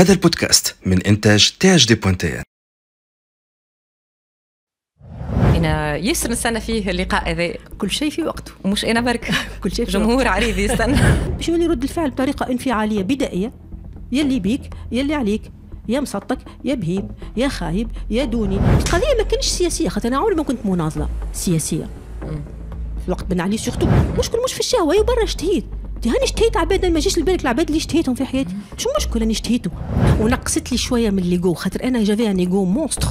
هذا البودكاست من إنتاج تاج دي بوانتيان إيه. انا ياسر نستنى فيه اللقاء هذا كل شيء في وقته ومش انا برك كل شيء في جمهور عريض يستنى باش اللي رد الفعل بطريقه انفعاليه بدائيه يلي بيك يلي عليك يا مسطك يا بهيم يا خايب يا دوني القضيه ما كانش سياسيه خاطر انا عمري ما كنت مناضله سياسيه في الوقت بن علي سورتو مشكل مش في الشهوه برا اشتهيت هاني اشتهيت عباد ما جيش لبالك العباد اللي اشتهيتهم في حياتي شو مشكل انا اشتهيته ونقصت لي شويه من الليغو خاطر انا جافي ان ايغو مونستر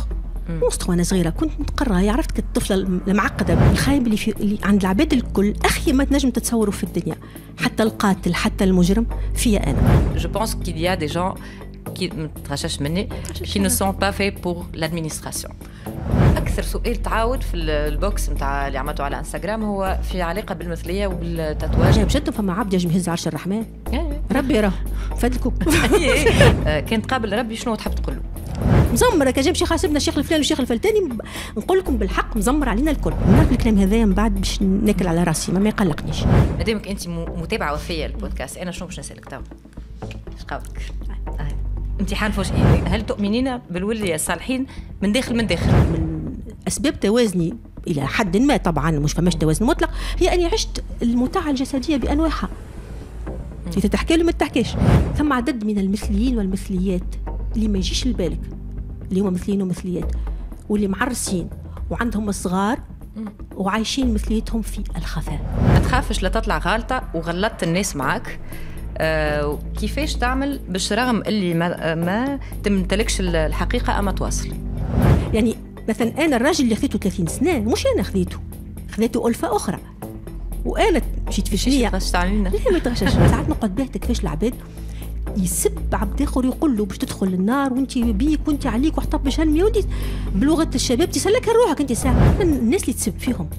مونستر وانا صغيره كنت متقره عرفتك الطفله المعقده الخايب اللي, في... اللي عند العباد الكل اخي ما تنجم تتصوروا في الدنيا حتى القاتل حتى المجرم فيا انا جو بونس كيل y دي جون qui qui ne sont pas faits pour l'administration. اكثر سؤال تعاود في البوكس نتاع اللي عملته على انستغرام هو في علاقه بالمثليه وبالتاتواج بجد فما عبد يجم يهز عرش الرحمن ربي يراه فدلكو آه، كان تقابل ربي شنو تحب تقول له مزمره كان جاب شيخ حاسبنا الشيخ الفلاني والشيخ الفلتاني نقول لكم بالحق مزمر علينا الكل نعرف الكلام هذايا من بعد باش ناكل على راسي ما, ما يقلقنيش مادامك انت متابعه وفيه البودكاست انا شنو باش نسالك تو قولك آه. امتحان فوجئي هل تؤمنين بالولي الصالحين من داخل من داخل من اسباب توازني الى حد ما طبعا مش فماش توازن مطلق هي اني عشت المتعه الجسديه بانواعها اذا تحكي له ما تحكيش ثم عدد من المثليين والمثليات اللي ما يجيش لبالك اللي هما مثليين ومثليات واللي معرسين وعندهم صغار وعايشين مثليتهم في الخفاء ما تخافش لا تطلع غالطه وغلطت الناس معاك آه، كيفاش تعمل باش رغم اللي ما, ما تمتلكش الحقيقه اما تواصل يعني مثلا انا الراجل اللي خذيته 30 سنه مش انا خذيته خذيته الفه اخرى وانا مشيت في شنيا لا ما تغشش ساعات نقعد بهت كيفاش العباد يسب عبد اخر يقول له باش تدخل النار وانت بيك وانت عليك وحطب باش هلمي بلغه الشباب تسلكها روحك انت ساعه الناس اللي تسب فيهم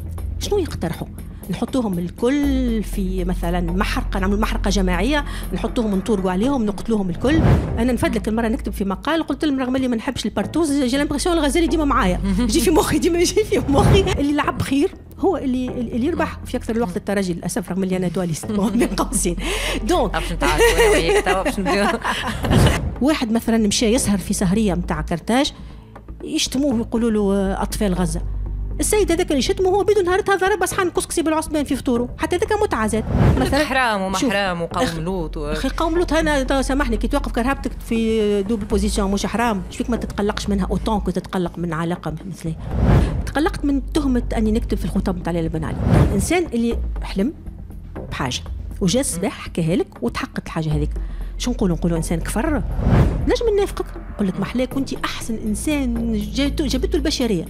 شنو يقترحوا نحطوهم الكل في مثلا محرقه نعملوا محرقه جماعيه نحطوهم نطورقوا عليهم نقتلوهم الكل انا نفدلك المره نكتب في مقال قلت لهم رغم اللي ما نحبش البارتوز جي لامبرسيون الغزالي ديما معايا يجي في مخي ديما يجي في مخي اللي لعب خير هو اللي اللي يربح في اكثر الوقت التراجي للاسف رغم اللي انا دواليست من قوسين دونك واحد مثلا مشى يسهر في سهريه نتاع كرتاج يشتموه ويقولوا له اطفال غزه السيد هذاك اللي شتمه هو بيدو نهارتها ضرب صحن كسكسي بالعصبان في فطوره حتى ذاك متعه زاد مثلا حرام ومحرام وقوم لوط اخي قوم لوط انا سامحني كي توقف كرهبتك في دوبل بوزيسيون مش حرام شفيك ما تتقلقش منها اوتون كنت تتقلق من علاقه مثلي تقلقت من تهمه اني نكتب في الخطاب نتاع ليلى بن علي الانسان اللي حلم بحاجه وجا الصباح حكاها لك وتحققت الحاجه هذيك شو نقولوا نقولوا انسان كفر نجم نافقك نقول لك محلاك وأنت احسن انسان جابته البشريه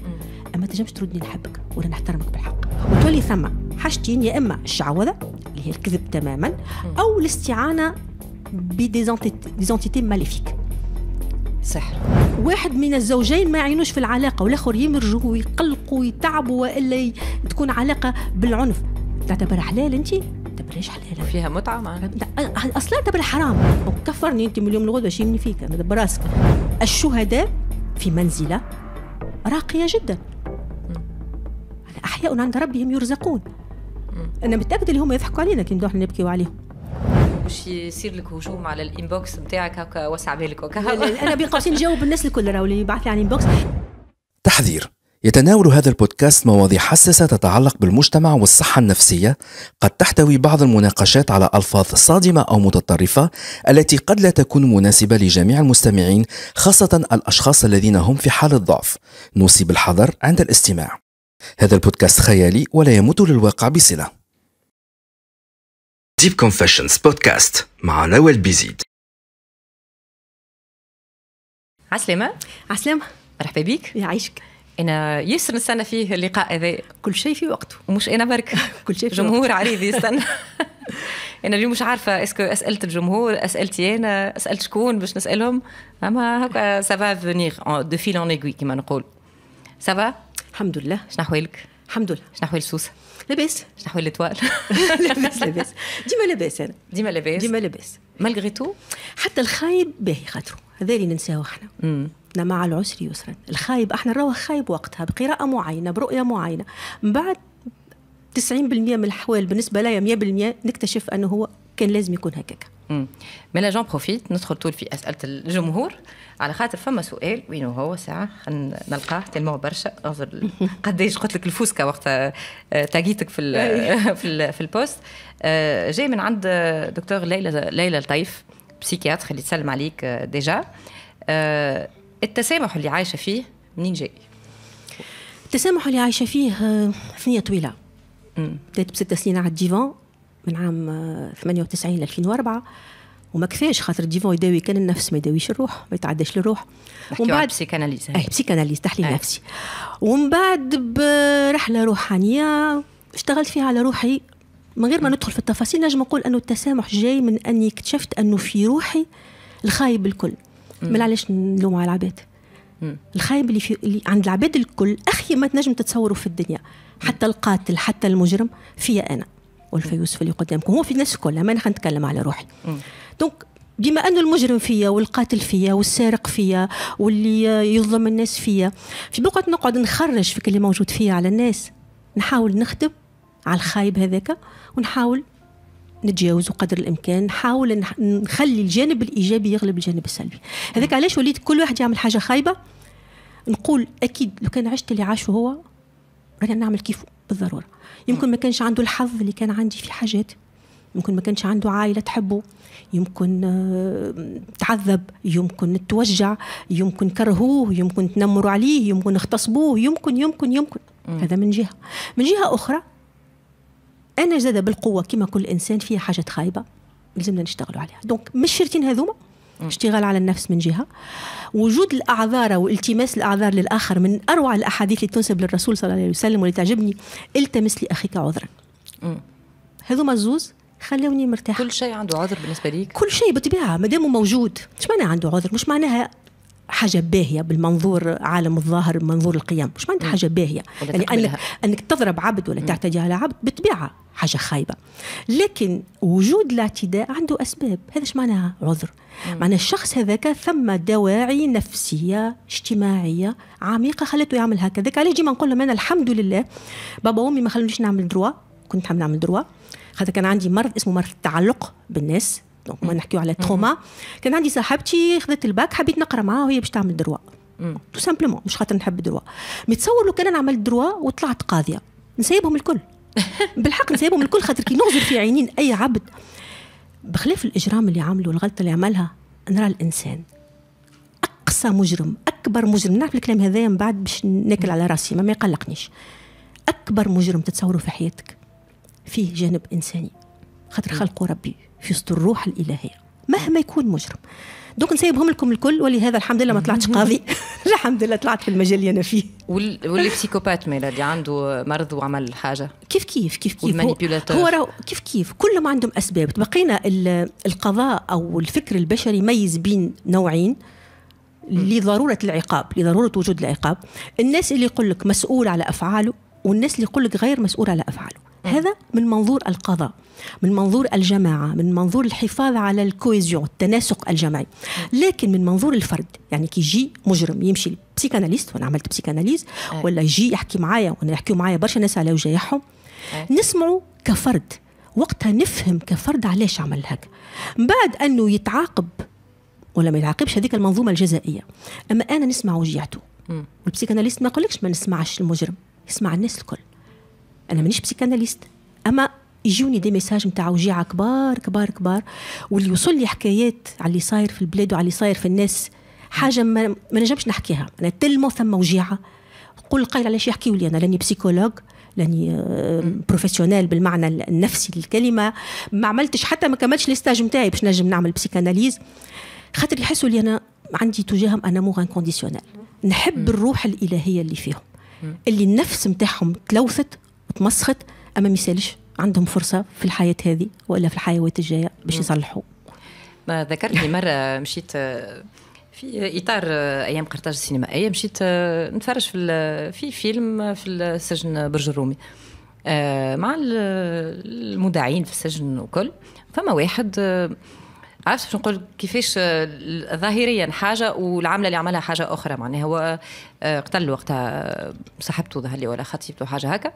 ما تجمش تردني نحبك ولا نحترمك بالحق وتولي ثم حاجتين يا اما الشعوذه اللي هي الكذب تماما او الاستعانه بديزونتيتي ماليفيك سحر واحد من الزوجين ما يعينوش في العلاقه والاخر يمرجوا ويقلقوا ويتعبوا والا تكون علاقه بالعنف تعتبر حلال انت ليش حلال فيها متعه معنا اصلا تعتبر حرام وكفرني انت من اليوم للغد واش يمني فيك براسك الشهداء في منزله راقيه جدا احياء عند ربهم يرزقون انا متاكده اللي هم يضحكوا علينا كي نروح نبكيو عليهم باش يصير لك هجوم على الانبوكس نتاعك هكا وسع بالك هكا انا بين قوسين نجاوب الناس الكل راهو اللي يبعث لي على الانبوكس تحذير يتناول هذا البودكاست مواضيع حساسة تتعلق بالمجتمع والصحة النفسية قد تحتوي بعض المناقشات على ألفاظ صادمة أو متطرفة التي قد لا تكون مناسبة لجميع المستمعين خاصة الأشخاص الذين هم في حالة ضعف نوصي بالحذر عند الاستماع هذا البودكاست خيالي ولا يمت للواقع بصلة ديب Confessions بودكاست مع نوال بيزيد عسلامة عسلامة مرحبا بك يعيشك انا ياسر نستنى فيه اللقاء هذا كل شيء في وقته ومش انا برك كل شيء في جمهور عريض يستنى انا اليوم مش عارفه اسكو اسالت الجمهور اسالتي انا أسألت شكون باش نسالهم اما هكا سافا فونيغ دو فيل اون ايغوي كيما نقول سافا الحمد لله شنو احوالك؟ الحمد لله شنو احوال سوسه؟ لاباس شنو احوال الاطوال لاباس لاباس ديما لاباس انا ديما لاباس ديما لاباس مالغري تو حتى الخايب باهي خاطرو هذا اللي ننساو احنا مع العسر يسرا الخايب احنا نروح خايب وقتها بقراءه معينه برؤيه معينه من بعد 90% من الاحوال بالنسبه لي 100% نكتشف انه هو كان لازم يكون هكاك مي جون بروفيت ندخل طول في اسئله الجمهور على خاطر فما سؤال وين هو ساعه خلينا نلقاه تلمو برشا انظر قداش قلت لك الفوسكا وقت آه، تاجيتك في أيوة. في في البوست آه، جاي من عند دكتور ليلى ليلى الطيف بسيكياتر اللي تسلم عليك آه، ديجا التسامح اللي عايشه فيه منين جاي؟ التسامح اللي عايشه فيه ثنيه طويله بدات بست سنين على الديفان من عام 98 ل 2004 وما كفاش خاطر ديفون يداوي كان النفس ما يداويش الروح ما يتعداش للروح ومن بعد بسيكاناليز اي بسيكاناليز تحليل أي. نفسي ومن بعد برحله روحانيه اشتغلت فيها على روحي من غير ما ندخل في التفاصيل نجم نقول انه التسامح جاي من اني اكتشفت انه في روحي الخايب الكل ما علاش نلوم على العباد الخايب اللي, في... اللي عند العباد الكل اخي ما تنجم تتصوروا في الدنيا حتى القاتل حتى المجرم فيا انا والفيوس في اللي قدامكم هو في الناس كلها ما نتكلم على روحي دونك بما انه المجرم فيا والقاتل فيا والسارق فيا واللي يظلم الناس فيا في بقعة نقعد نخرج في اللي موجود فيا على الناس نحاول نخدم على الخايب هذاك ونحاول نتجاوز قدر الامكان نحاول نخلي الجانب الايجابي يغلب الجانب السلبي هذاك علاش وليت كل واحد يعمل حاجه خايبه نقول اكيد لو كان عشت اللي عاشه هو رانا نعمل كيفه بالضروره يمكن ما كانش عنده الحظ اللي كان عندي في حاجات يمكن ما كانش عنده عائلة تحبه يمكن آه، تعذب يمكن توجع يمكن كرهوه يمكن تنمروا عليه يمكن اغتصبوه يمكن يمكن يمكن م. هذا من جهة من جهة أخرى أنا زادة بالقوة كما كل إنسان فيها حاجات خايبة لازمنا نشتغلوا عليها دونك مش شريتين هذوما اشتغال على النفس من جهة وجود الأعذار أو التماس الأعذار للآخر من أروع الأحاديث اللي تنسب للرسول صلى الله عليه وسلم واللي تعجبني التمس لأخيك عذرا هذوما الزوز خلوني مرتاحه كل شيء عنده عذر بالنسبه لي كل شيء بطبيعه ما دام موجود مش معناها عنده عذر مش معناها حاجه باهيه بالمنظور عالم الظاهر منظور القيم مش معناتها حاجه باهيه يعني انك انك تضرب عبد ولا تعتدي على عبد بطبيعه حاجه خايبه لكن وجود الاعتداء عنده اسباب هذا ايش معناها عذر معنى الشخص هذاك ثم دواعي نفسيه اجتماعيه عميقه خلته يعمل هكذاك علاش ديما نقول لهم انا الحمد لله بابا وامي ما خلونيش نعمل دروا كنت نحب نعمل دروا خاطر كان عندي مرض اسمه مرض التعلق بالناس دونك ما نحكيو على تروما كان عندي صاحبتي خذت الباك حبيت نقرا معاها وهي باش تعمل دروا تو mhm. سامبلومون مش خاطر نحب دروا مي تصور لو كان انا عملت دروا وطلعت قاضيه نسيبهم الكل بالحق نسيبهم الكل خاطر كي نغزر في عينين اي عبد بخلاف الاجرام اللي عمله والغلطه اللي عملها نرى الانسان اقصى مجرم اكبر مجرم نعرف الكلام هذايا من بعد باش ناكل على راسي ما, ما يقلقنيش اكبر مجرم تتصوره في حياتك فيه جانب انساني خاطر خلقه ربي في وسط الروح الالهيه مهما يكون مجرم دوك نسيبهم لكم الكل ولهذا الحمد لله ما طلعتش قاضي الحمد لله طلعت في المجال اللي انا فيه واللي بسيكوبات ميلادي عنده مرض وعمل حاجه كيف كيف كيف كيف هو, هو كيف كيف كلهم عندهم اسباب تبقينا القضاء او الفكر البشري يميز بين نوعين لضروره العقاب لضروره وجود العقاب الناس اللي يقول لك مسؤول على افعاله والناس اللي يقول لك غير مسؤول على افعاله هذا من منظور القضاء من منظور الجماعة من منظور الحفاظ على الكويزيون التناسق الجماعي لكن من منظور الفرد يعني كي يجي مجرم يمشي بسيكاناليست وانا عملت بسيكاناليز ولا يجي يحكي معايا وانا يحكي معايا برشا ناس على وجايحهم نسمعوا كفرد وقتها نفهم كفرد علاش عمل هكا بعد انه يتعاقب ولا ما يتعاقبش هذيك المنظومه الجزائيه اما انا نسمع وجيعته والبسيكاناليست ما يقولكش ما نسمعش المجرم يسمع الناس الكل انا مانيش بسيكاناليست اما يجوني دي ميساج نتاع وجيعه كبار كبار كبار واللي يوصل لي حكايات على اللي صاير في البلاد وعلى اللي صاير في الناس حاجه ما, ما نجمش نحكيها انا تلمو ثم وجيعه قل قايل علاش يحكيوا لي انا لاني بسيكولوج لاني آه، بروفيسيونيل بالمعنى النفسي للكلمه ما عملتش حتى ما كملتش ليستاج نتاعي باش نجم نعمل بسيكاناليز خاطر يحسوا لي انا عندي تجاههم انا انامور انكونديسيونيل نحب الروح الالهيه اللي فيهم اللي النفس نتاعهم تلوثت تمسخت اما ما يسالش عندهم فرصه في الحياه هذه والا في الحيوات الجايه باش يصلحوا ما ذكرتني مره مشيت في اطار ايام قرطاج السينمائيه مشيت آه، نتفرج في في فيلم في السجن برج الرومي آه، مع المدعين في السجن وكل فما واحد آه، عرفت باش نقول كيفاش ظاهريا حاجه والعمله اللي عملها حاجه اخرى معناها هو قتل وقتها صاحبته ظهر لي ولا خطيبته حاجه هكا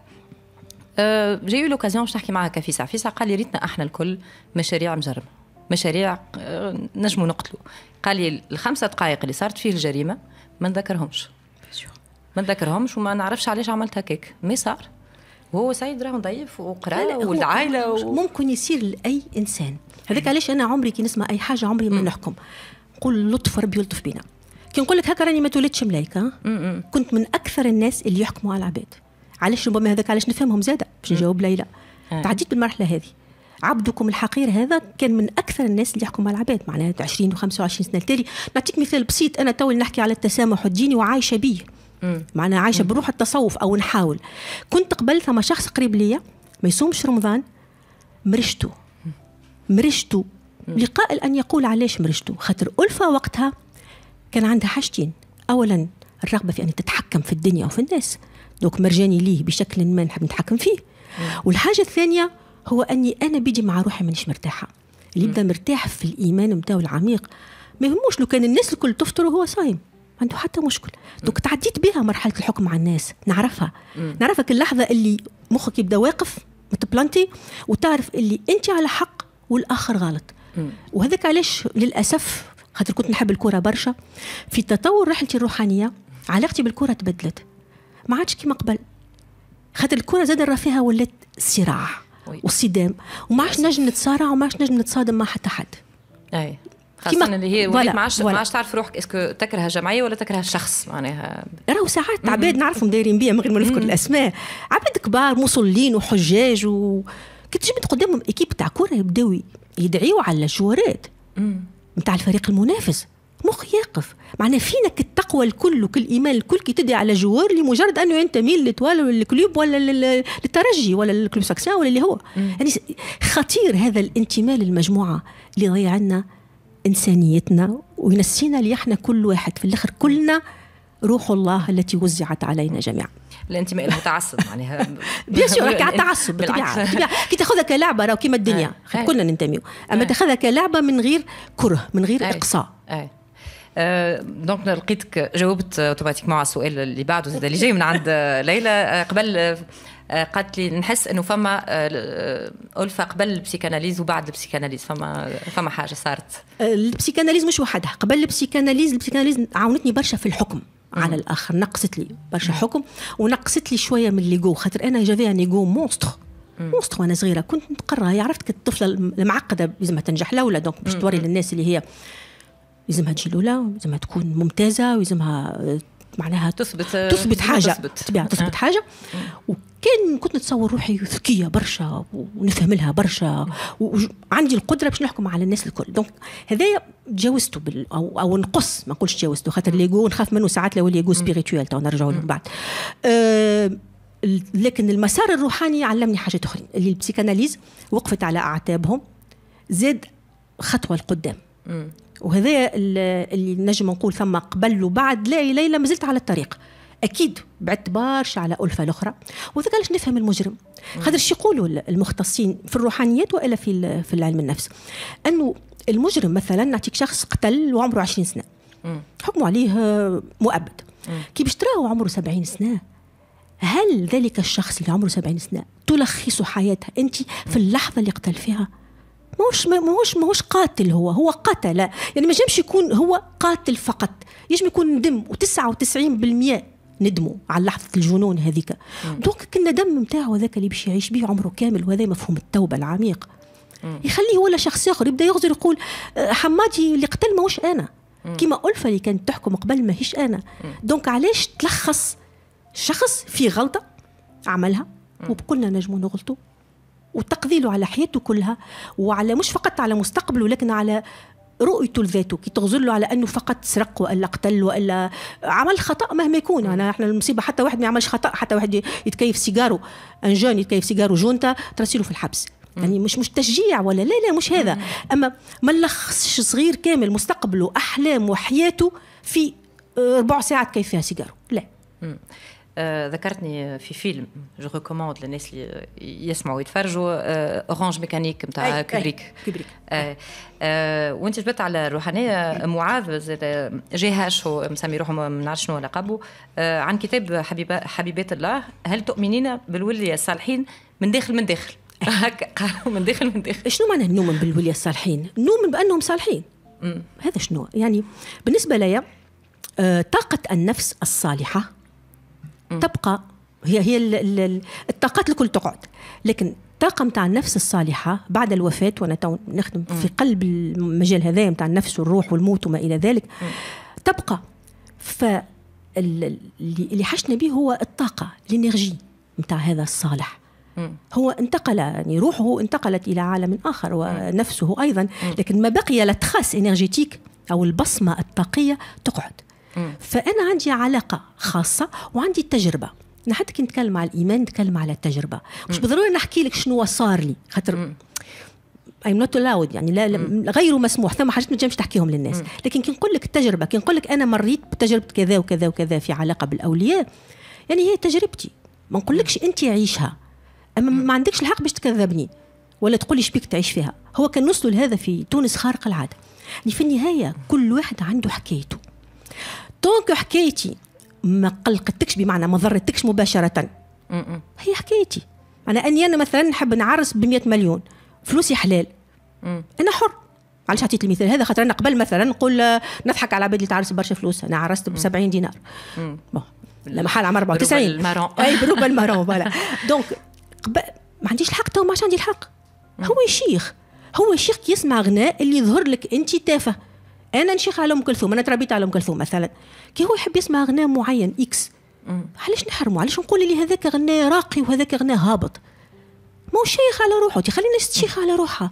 آه، جاي لي لوكازيون باش نحكي معاه في ساعه قال لي ريتنا احنا الكل مشاريع مجرمه مشاريع آه، نجموا نقتلوا قال لي الخمسه دقائق اللي صارت فيه الجريمه ما نذكرهمش ما نذكرهمش وما نعرفش علاش عملت هكاك مي صار وهو سعيد راهو ضعيف وقرا والعائله و... ممكن يصير لاي انسان هذاك إيه. علاش انا عمري كي نسمع اي حاجه عمري ما نحكم نقول لطف ربي يلطف بينا كي نقول لك هكا راني ما تولدتش ملايكه كنت من اكثر الناس اللي يحكموا على العباد علاش ربما هذاك علاش نفهمهم زاده باش نجاوب ليلى آه. تعديت بالمرحله هذه عبدكم الحقير هذا كان من اكثر الناس اللي يحكم على العباد معناها 20 و25 سنه التالي نعطيك مثال بسيط انا تو نحكي على التسامح الديني وعايشه بيه معناها عايشه بروح التصوف او نحاول كنت قبل ثم شخص قريب ليا ما يصومش رمضان مرشته مرشته لقائل ان يقول علاش مرشته خاطر الفه وقتها كان عندها حاجتين اولا الرغبه في ان تتحكم في الدنيا وفي الناس دونك مرجاني ليه بشكل ما نحب نتحكم فيه والحاجه الثانيه هو اني انا بيجي مع روحي مانيش مرتاحه اللي يبدا مرتاح في الايمان نتاعو العميق ما يهموش لو كان الناس الكل تفطر وهو صايم ما عنده حتى مشكل دوك تعديت بها مرحله الحكم على الناس نعرفها كل لحظه اللي مخك يبدا واقف متبلانتي وتعرف اللي انت على حق والاخر غلط وهذاك علاش للاسف خاطر كنت نحب الكره برشا في تطور رحلتي الروحانيه علاقتي بالكره تبدلت ما عادش كيما قبل خاطر الكره زاد فيها ولات صراع وصدام وما عادش نجم نتصارع وما عادش نجم نتصادم مع حتى حد اي خاصة اللي هي وليت ما عادش ما عادش تعرف روحك اسكو تكره جمعية ولا تكره الشخص معناها راهو ساعات عباد نعرفهم دايرين بيا من غير ما نذكر الاسماء عباد كبار مصلين وحجاج و كي تجي قدامهم ايكيب تاع كرة يبداو يدعيو على الجوارات نتاع الفريق المنافس مخي يقف معناه فينك التقوى الكل ايمان الكل كي تدعي على جوار لمجرد أنه ينتمي لتوال ولا للكلوب ولا للترجي ولا للكلوب ساكسان ولا اللي هو يعني خطير هذا الانتماء للمجموعة اللي ضيع عنا إنسانيتنا وينسينا اللي احنا كل واحد في الآخر كلنا روح الله التي وزعت علينا جميعا الانتماء المتعصب معناها بيان سور على التعصب كي تاخذها كلعبه راه كيما الدنيا آه، آه. كلنا ننتميو اما آه. تاخذها كلعبه من غير كره من غير اقصاء آه، دونك لقيتك جاوبت اوتوماتيكمون على السؤال اللي بعده زاد اللي جاي من عند ليلى آه، قبل آه، قالت لي نحس انه فما الفه قبل البسيكاناليز وبعد البسيكاناليز فما فما حاجه صارت البسيكاناليز مش وحدها قبل البسيكاناليز البسيكاناليز عاونتني برشا في الحكم على الاخر نقصت لي برشا حكم ونقصت لي شويه من الليغو خاطر انا جافي ان ايغو مونستر مونستر وانا صغيره كنت نتقرا عرفت الطفله المعقده لازم تنجح لولا دونك باش توري للناس اللي هي لازمها تجي الاولى لازمها تكون ممتازه ولازمها آه، معناها تثبت تثبت حاجه تثبت, تثبت آه. حاجه آه. وكان كنت نتصور روحي ذكيه برشا ونفهم لها برشا وعندي القدره باش نحكم على الناس الكل دونك هذايا تجاوزته بال او او نقص ما نقولش تجاوزته خاطر الليجو نخاف منه ساعات لو الليجو سبيريتويال تو نرجعوا له بعد أه لكن المسار الروحاني علمني حاجات اخرين اللي البسيكاناليز وقفت على اعتابهم زاد خطوه لقدام وهذا اللي نجم نقول ثم قبل وبعد لا ليلى ما زلت على الطريق اكيد بعدت برشا على الفه الاخرى وذاك علاش نفهم المجرم خاطر شو يقولوا المختصين في الروحانيات والا في في علم النفس انه المجرم مثلا نعطيك شخص قتل وعمره 20 سنه حكموا عليه آه، مؤبد كي باش تراه عمره 70 سنه هل ذلك الشخص اللي عمره 70 سنه تلخص حياته انت في اللحظه اللي قتل فيها ماهوش ماهوش ماهوش قاتل هو هو قتل يعني ما جمش يكون هو قاتل فقط يجم يكون ندم و99% ندموا على لحظه الجنون هذيك دونك الندم نتاعو هذاك اللي باش يعيش به عمره كامل وهذا مفهوم التوبه العميق يخليه ولا شخص اخر يبدا يغزر يقول أه، حمادي اللي قتل ماهوش انا كيما ألفة اللي كانت تحكم قبل ماهيش انا دونك علاش تلخص شخص في غلطه عملها وبكلنا نجمو نغلطوا وتقضي على حياته كلها وعلى مش فقط على مستقبله لكن على رؤيته لذاته كي تغزل له على انه فقط سرق والا قتل والا عمل خطا مهما يكون انا يعني احنا المصيبه حتى واحد ما يعملش خطا حتى واحد يتكيف سيجاره انجان يتكيف سيجاره جونتا ترسله في الحبس يعني مش مش تشجيع ولا لا لا مش هذا اما ما نلخصش صغير كامل مستقبله احلامه وحياته في ربع ساعه كيف فيها سيجاره لا آه، ذكرتني في فيلم جو ريكوموند للناس اللي يسمعوا ويتفرجوا اورانج ميكانيك نتاع كبريك كبريك وانت جبت على الروحانيه آه، معاذ آه، جي هاش هو مسمي روحه ما نعرفش شنو لقبه عن كتاب حبيبات الله هل تؤمنين بالولي الصالحين من داخل من داخل هكا قالوا من داخل من داخل شنو معنى نؤمن بالولي الصالحين؟ نؤمن بانهم صالحين هذا شنو؟ يعني بالنسبه ليا طاقه النفس الصالحه تبقى هي هي الطاقات الكل تقعد لكن الطاقة نتاع النفس الصالحة بعد الوفاة وأنا نخدم م. في قلب المجال هذا نتاع النفس والروح والموت وما إلى ذلك م. تبقى ف اللي حشنا به هو الطاقة الإنرجي نتاع هذا الصالح هو انتقل يعني روحه انتقلت إلى عالم آخر ونفسه أيضا لكن ما بقي تخاس إنرجيتيك أو البصمة الطاقية تقعد فانا عندي علاقه خاصه وعندي التجربه انا حتى كي نتكلم على الايمان نتكلم على التجربه مش بالضروره نحكي لك شنو صار لي خاطر ايم نوت allowed يعني لا غير مسموح ثم حاجات ما تنجمش تحكيهم للناس لكن كي نقول لك التجربه كي نقول لك انا مريت بتجربه كذا وكذا وكذا في علاقه بالاولياء يعني هي تجربتي ما نقولكش انت عيشها اما ما عندكش الحق باش تكذبني ولا تقولي شبيك تعيش فيها هو كان نوصلوا لهذا في تونس خارق العاده يعني في النهايه كل واحد عنده حكايته طونك حكايتي ما قلقتكش بمعنى ما ضرتكش مباشره هي حكايتي انا اني انا مثلا نحب نعرس ب 100 مليون فلوسي حلال انا حر علاش عطيت المثال هذا خاطر انا قبل مثلا نقول نضحك على عباد اللي تعرس برشا فلوس انا عرست ب 70 دينار لما حال عام 94 اي بربع المارون فوالا دونك ما عنديش الحق تو ما عندي الحق هو شيخ هو شيخ يسمع غناء اللي يظهر لك انت تافه انا نشيخ على ام كلثوم انا تربيت على ام كلثوم مثلا كي هو يحب يسمع غناء معين اكس علاش نحرمه علاش نقول لي هذاك غناء راقي وهذاك غناء هابط ما هو شيخ على روحه تخلي الناس تشيخ على روحها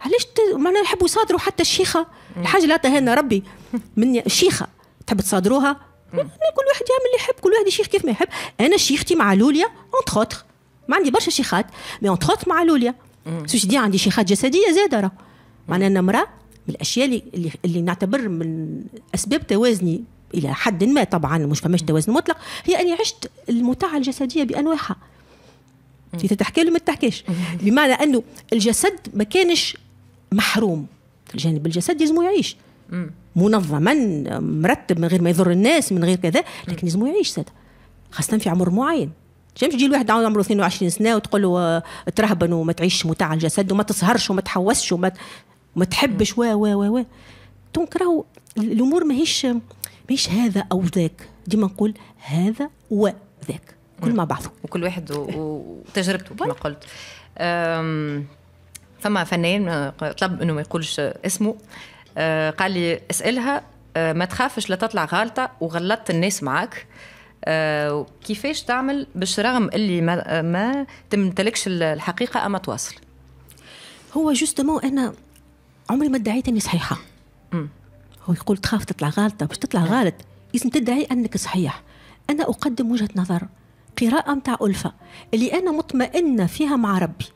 علاش ت... معناها يحبوا يصادروا حتى الشيخه الحاجه اللي عطاها ربي من الشيخه تحب تصادروها كل واحد يعمل اللي يحب كل واحد يشيخ كيف ما يحب انا شيختي مع لوليا اونتخ ما عندي برشا شيخات مي اونتخ مع لوليا سوش دي عندي شيخات جسديه زاده راه معناها انا امراه من الاشياء اللي اللي نعتبر من اسباب توازني الى حد ما طبعا مش فماش توازن مطلق هي اني عشت المتعه الجسديه بانواعها اذا تحكي له ما تحكيش بمعنى انه الجسد ما كانش محروم الجانب الجسد لازم يعيش منظما مرتب من غير ما يضر الناس من غير كذا لكن لازم يعيش ساده خاصه في عمر معين مش يجي الواحد عمره 22 سنه وتقول له آه، ترهبن وما تعيش متاع الجسد وما تسهرش وما تحوسش وما وما تحبش و و و دونك راهو الامور ماهيش ماهيش هذا او ذاك ديما نقول هذا وذاك كل مع بعضه وكل واحد وتجربته كما قلت فما فنان آه، طلب انه ما يقولش اسمه آه، قال لي اسالها آه، ما تخافش لا تطلع غالطه وغلطت الناس معاك كيفاش تعمل باش رغم اللي ما, ما تمتلكش الحقيقه اما تواصل هو جوستومون انا عمري ما ادعيت اني صحيحه هو يقول تخاف تطلع غالطه باش تطلع نعم. غلط لازم تدعي انك صحيح انا اقدم وجهه نظر قراءه متاع الفه اللي انا مطمئنه فيها مع ربي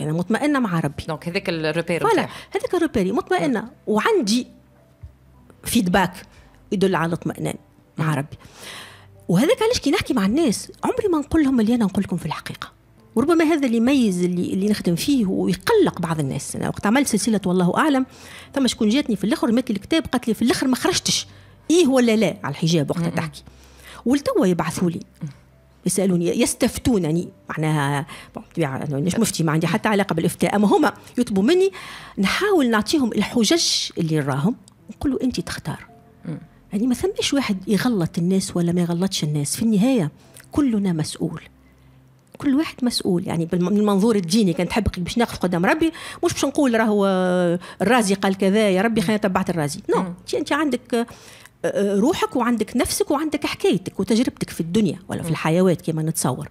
انا مطمئنه مع ربي دونك هذاك الروبير فوالا هذاك الروبيري مطمئنه وعندي فيدباك يدل على الاطمئنان مع ربي وهذاك علاش كي نحكي مع الناس عمري ما نقول لهم اللي انا نقول لكم في الحقيقه وربما هذا اللي يميز اللي, اللي نخدم فيه ويقلق بعض الناس انا وقت عملت سلسله والله اعلم ثم شكون جاتني في الاخر مات الكتاب قالت لي في الاخر ما خرجتش ايه ولا لا على الحجاب وقتها تحكي ولتوا يبعثوا لي يسالوني يستفتونني معناها مش مفتي ما عندي حتى علاقه بالافتاء اما هما يطلبوا مني نحاول نعطيهم الحجج اللي راهم نقول له انت تختار يعني ما ثمش واحد يغلط الناس ولا ما يغلطش الناس في النهايه كلنا مسؤول كل واحد مسؤول يعني من المنظور الديني كان تحب باش نقف قدام ربي مش باش نقول راهو الرازي قال كذا يا ربي خلينا تبعت الرازي نو no. انت عندك آه، آه، روحك وعندك نفسك وعندك حكايتك وتجربتك في الدنيا ولا في الحيوات كما نتصور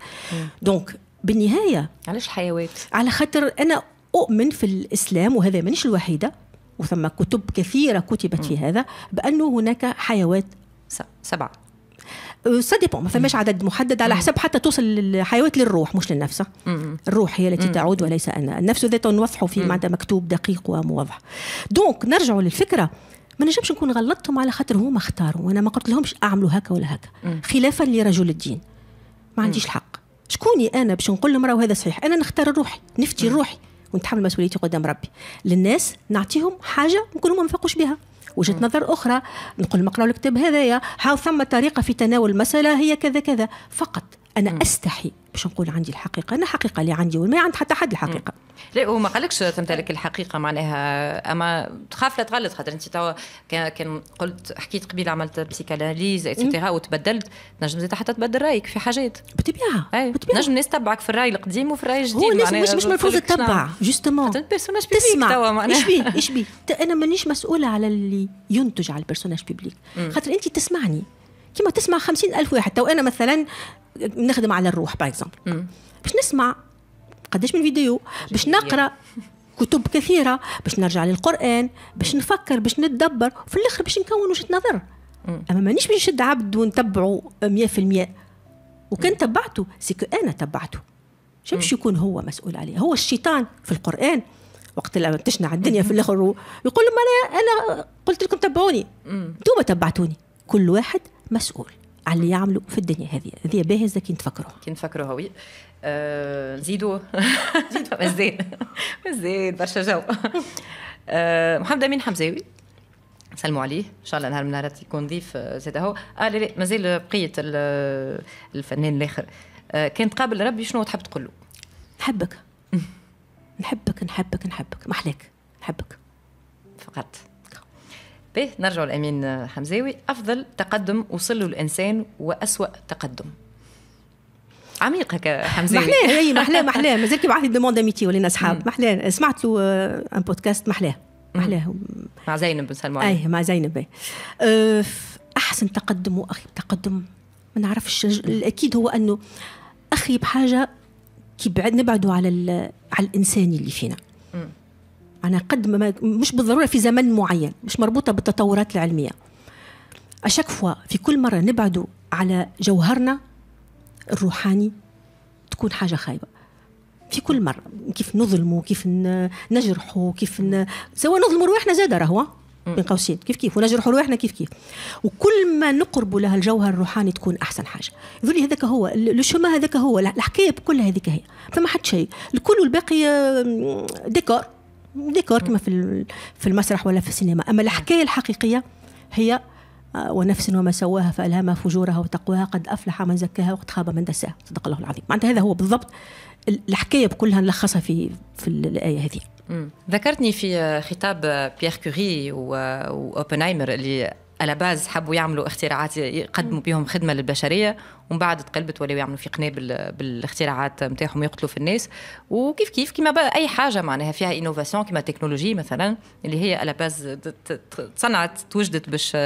دونك بالنهايه علاش حيوات على خاطر انا اؤمن في الاسلام وهذا مانيش الوحيده وثم كتب كثيره كتبت في هذا بانه هناك حيوات سبعه سا أه، ديبون ما فماش عدد محدد على حسب حتى توصل الحيوات للروح مش للنفس الروح هي التي تعود وليس انا النفس ذاته نوضح في معناتها مكتوب دقيق وموضح دونك نرجعوا للفكره ما نجمش نكون غلطتهم على خاطر هما اختاروا وانا ما قلت لهمش اعملوا هكا ولا هكا خلافا لرجل الدين ما عنديش الحق شكوني انا باش نقول لهم راهو هذا صحيح انا نختار روحي نفتي روحي ونتحمل مسؤوليتي قدام ربي للناس نعطيهم حاجه ممكن هما ما بها وجهه نظر اخرى نقول مقرا الكتاب هذايا هاو ثم طريقه في تناول المساله هي كذا كذا فقط انا مم. استحي باش نقول عندي الحقيقه انا الحقيقه اللي عندي وما عند حتى حد الحقيقه لا وما قالكش تمتلك الحقيقه معناها اما تخاف لا تغلط خاطر انت توا كان قلت حكيت قبيل عملت بسيكاناليز اتسيتيرا وتبدلت نجم زيد حتى تبدل رايك في حاجات بطبيعه بطبيعه نجم الناس تبعك في الراي القديم وفي الراي الجديد هو الناس مش مش مفروض تتبع نعم. جوستومون تسمع ايش بيه ايش بيه انا مانيش مسؤوله على اللي ينتج على البيرسوناج بيبليك خاطر انت تسمعني كيما تسمع خمسين ألف واحد تو أنا مثلا نخدم على الروح باغ اكزومبل باش نسمع قداش من فيديو باش نقرا كتب كثيره باش نرجع للقران باش نفكر باش نتدبر وفي الاخر باش نكون وجهه نظر اما مانيش باش نشد عبد ونتبعه 100% وكان تبعته سيكو انا تبعته شو باش يكون هو مسؤول عليه هو الشيطان في القران وقت اللي تشنع الدنيا في الاخر يقول لهم انا انا قلت لكم تبعوني انتوما تبعتوني كل واحد مسؤول على اللي يعملوا في الدنيا هذه هذه باهزه كي نتفكروا كي نتفكروها هوي أه نزيدوا مزيان مزيان برشا جو أه محمد امين حمزاوي سلموا عليه ان شاء الله نهار من نهارات يكون ضيف آه، زاد هو اه لا لا مازال بقيه آه، الفنان الاخر أه كان تقابل ربي شنو تحب تقول له؟ نحبك نحبك نحبك نحبك محلاك نحبك فقط به نرجع لأمين حمزاوي أفضل تقدم وصل له الإنسان وأسوأ تقدم عميق هكا حمزه محلاه اي محلاه محلاه مازال كيبعث لي دوموند اميتي ولينا اصحاب محلاه سمعت له ان آه، بودكاست محلاه محلاه مع زينب بن عليه اي مع زينب أه، احسن تقدم واخي تقدم ما نعرفش الاكيد هو انه اخي بحاجه كي نبعدوا على على الانسان اللي فينا أنا قد ما مش بالضرورة في زمن معين مش مربوطة بالتطورات العلمية أشك فوا في كل مرة نبعد على جوهرنا الروحاني تكون حاجة خايبة في كل مرة كيف نظلمه كيف نجرحه كيف ن... سواء نظلم رواحنا زاد راهو بين قوسين كيف كيف ونجرحوا رواحنا كيف كيف وكل ما نقرب لها الجوهر الروحاني تكون احسن حاجه يقول هذاك هو الشما هذاك هو الحكايه بكل هذيك هي فما حد شيء الكل والباقي آه، ديكور ديكور كما في في المسرح ولا في السينما اما نعم. الحكايه الحقيقيه هي آه، ونفس وما سواها فالهمها فجورها وتقواها قد افلح من زكاها وقد خاب من دساها صدق الله العظيم معناتها هذا هو بالضبط الحكايه بكلها نلخصها في في الايه هذه ذكرتني في خطاب بيير كوري واوبنهايمر اللي باز حبوا يعملوا اختراعات يقدموا بهم خدمه للبشريه ومن بعد تقلبت ولاو يعملوا في قنابل بالاختراعات نتاعهم يقتلوا في الناس وكيف كيف كيما اي حاجه معناها فيها انوفاسيون كيما التكنولوجي مثلا اللي هي باز تصنعت توجدت باش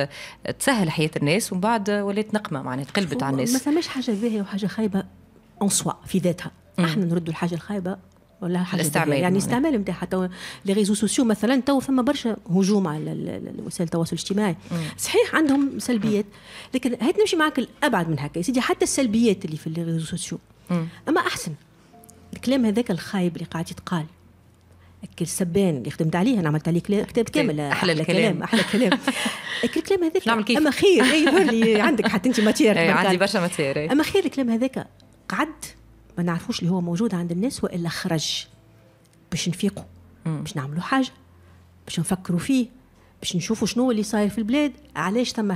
تسهل حياه الناس ومن بعد ولات نقمه معناها تقلبت على الناس ما ثماش حاجه باهيه وحاجه خايبه اون سوا في ذاتها احنا نردوا الحاجه الخايبه ولا الاستعمال يعني آه. استعمال نتاع حتى لي ريزو سوسيو مثلا تو فما برشا هجوم على وسائل التواصل الاجتماعي مم. صحيح عندهم سلبيات لكن هات نمشي معك الابعد من هكا يا سيدي حتى السلبيات اللي في لي ريزو سوسيو اما احسن الكلام هذاك الخايب اللي قاعد يتقال السبان اللي خدمت عليه انا عملت عليه كتاب كامل احلى, أحلى كلام احلى كلام الكلام هذاك نعمل كيف اما خير اي عندك حتى انت ماتير إيه، عندي برشا ماتير إيه. اما خير الكلام هذاك قعد ما نعرفوش اللي هو موجود عند الناس والا خرج باش نفيقوا باش نعملوا حاجه باش نفكروا فيه باش نشوفوا شنو اللي صاير في البلاد علاش ثم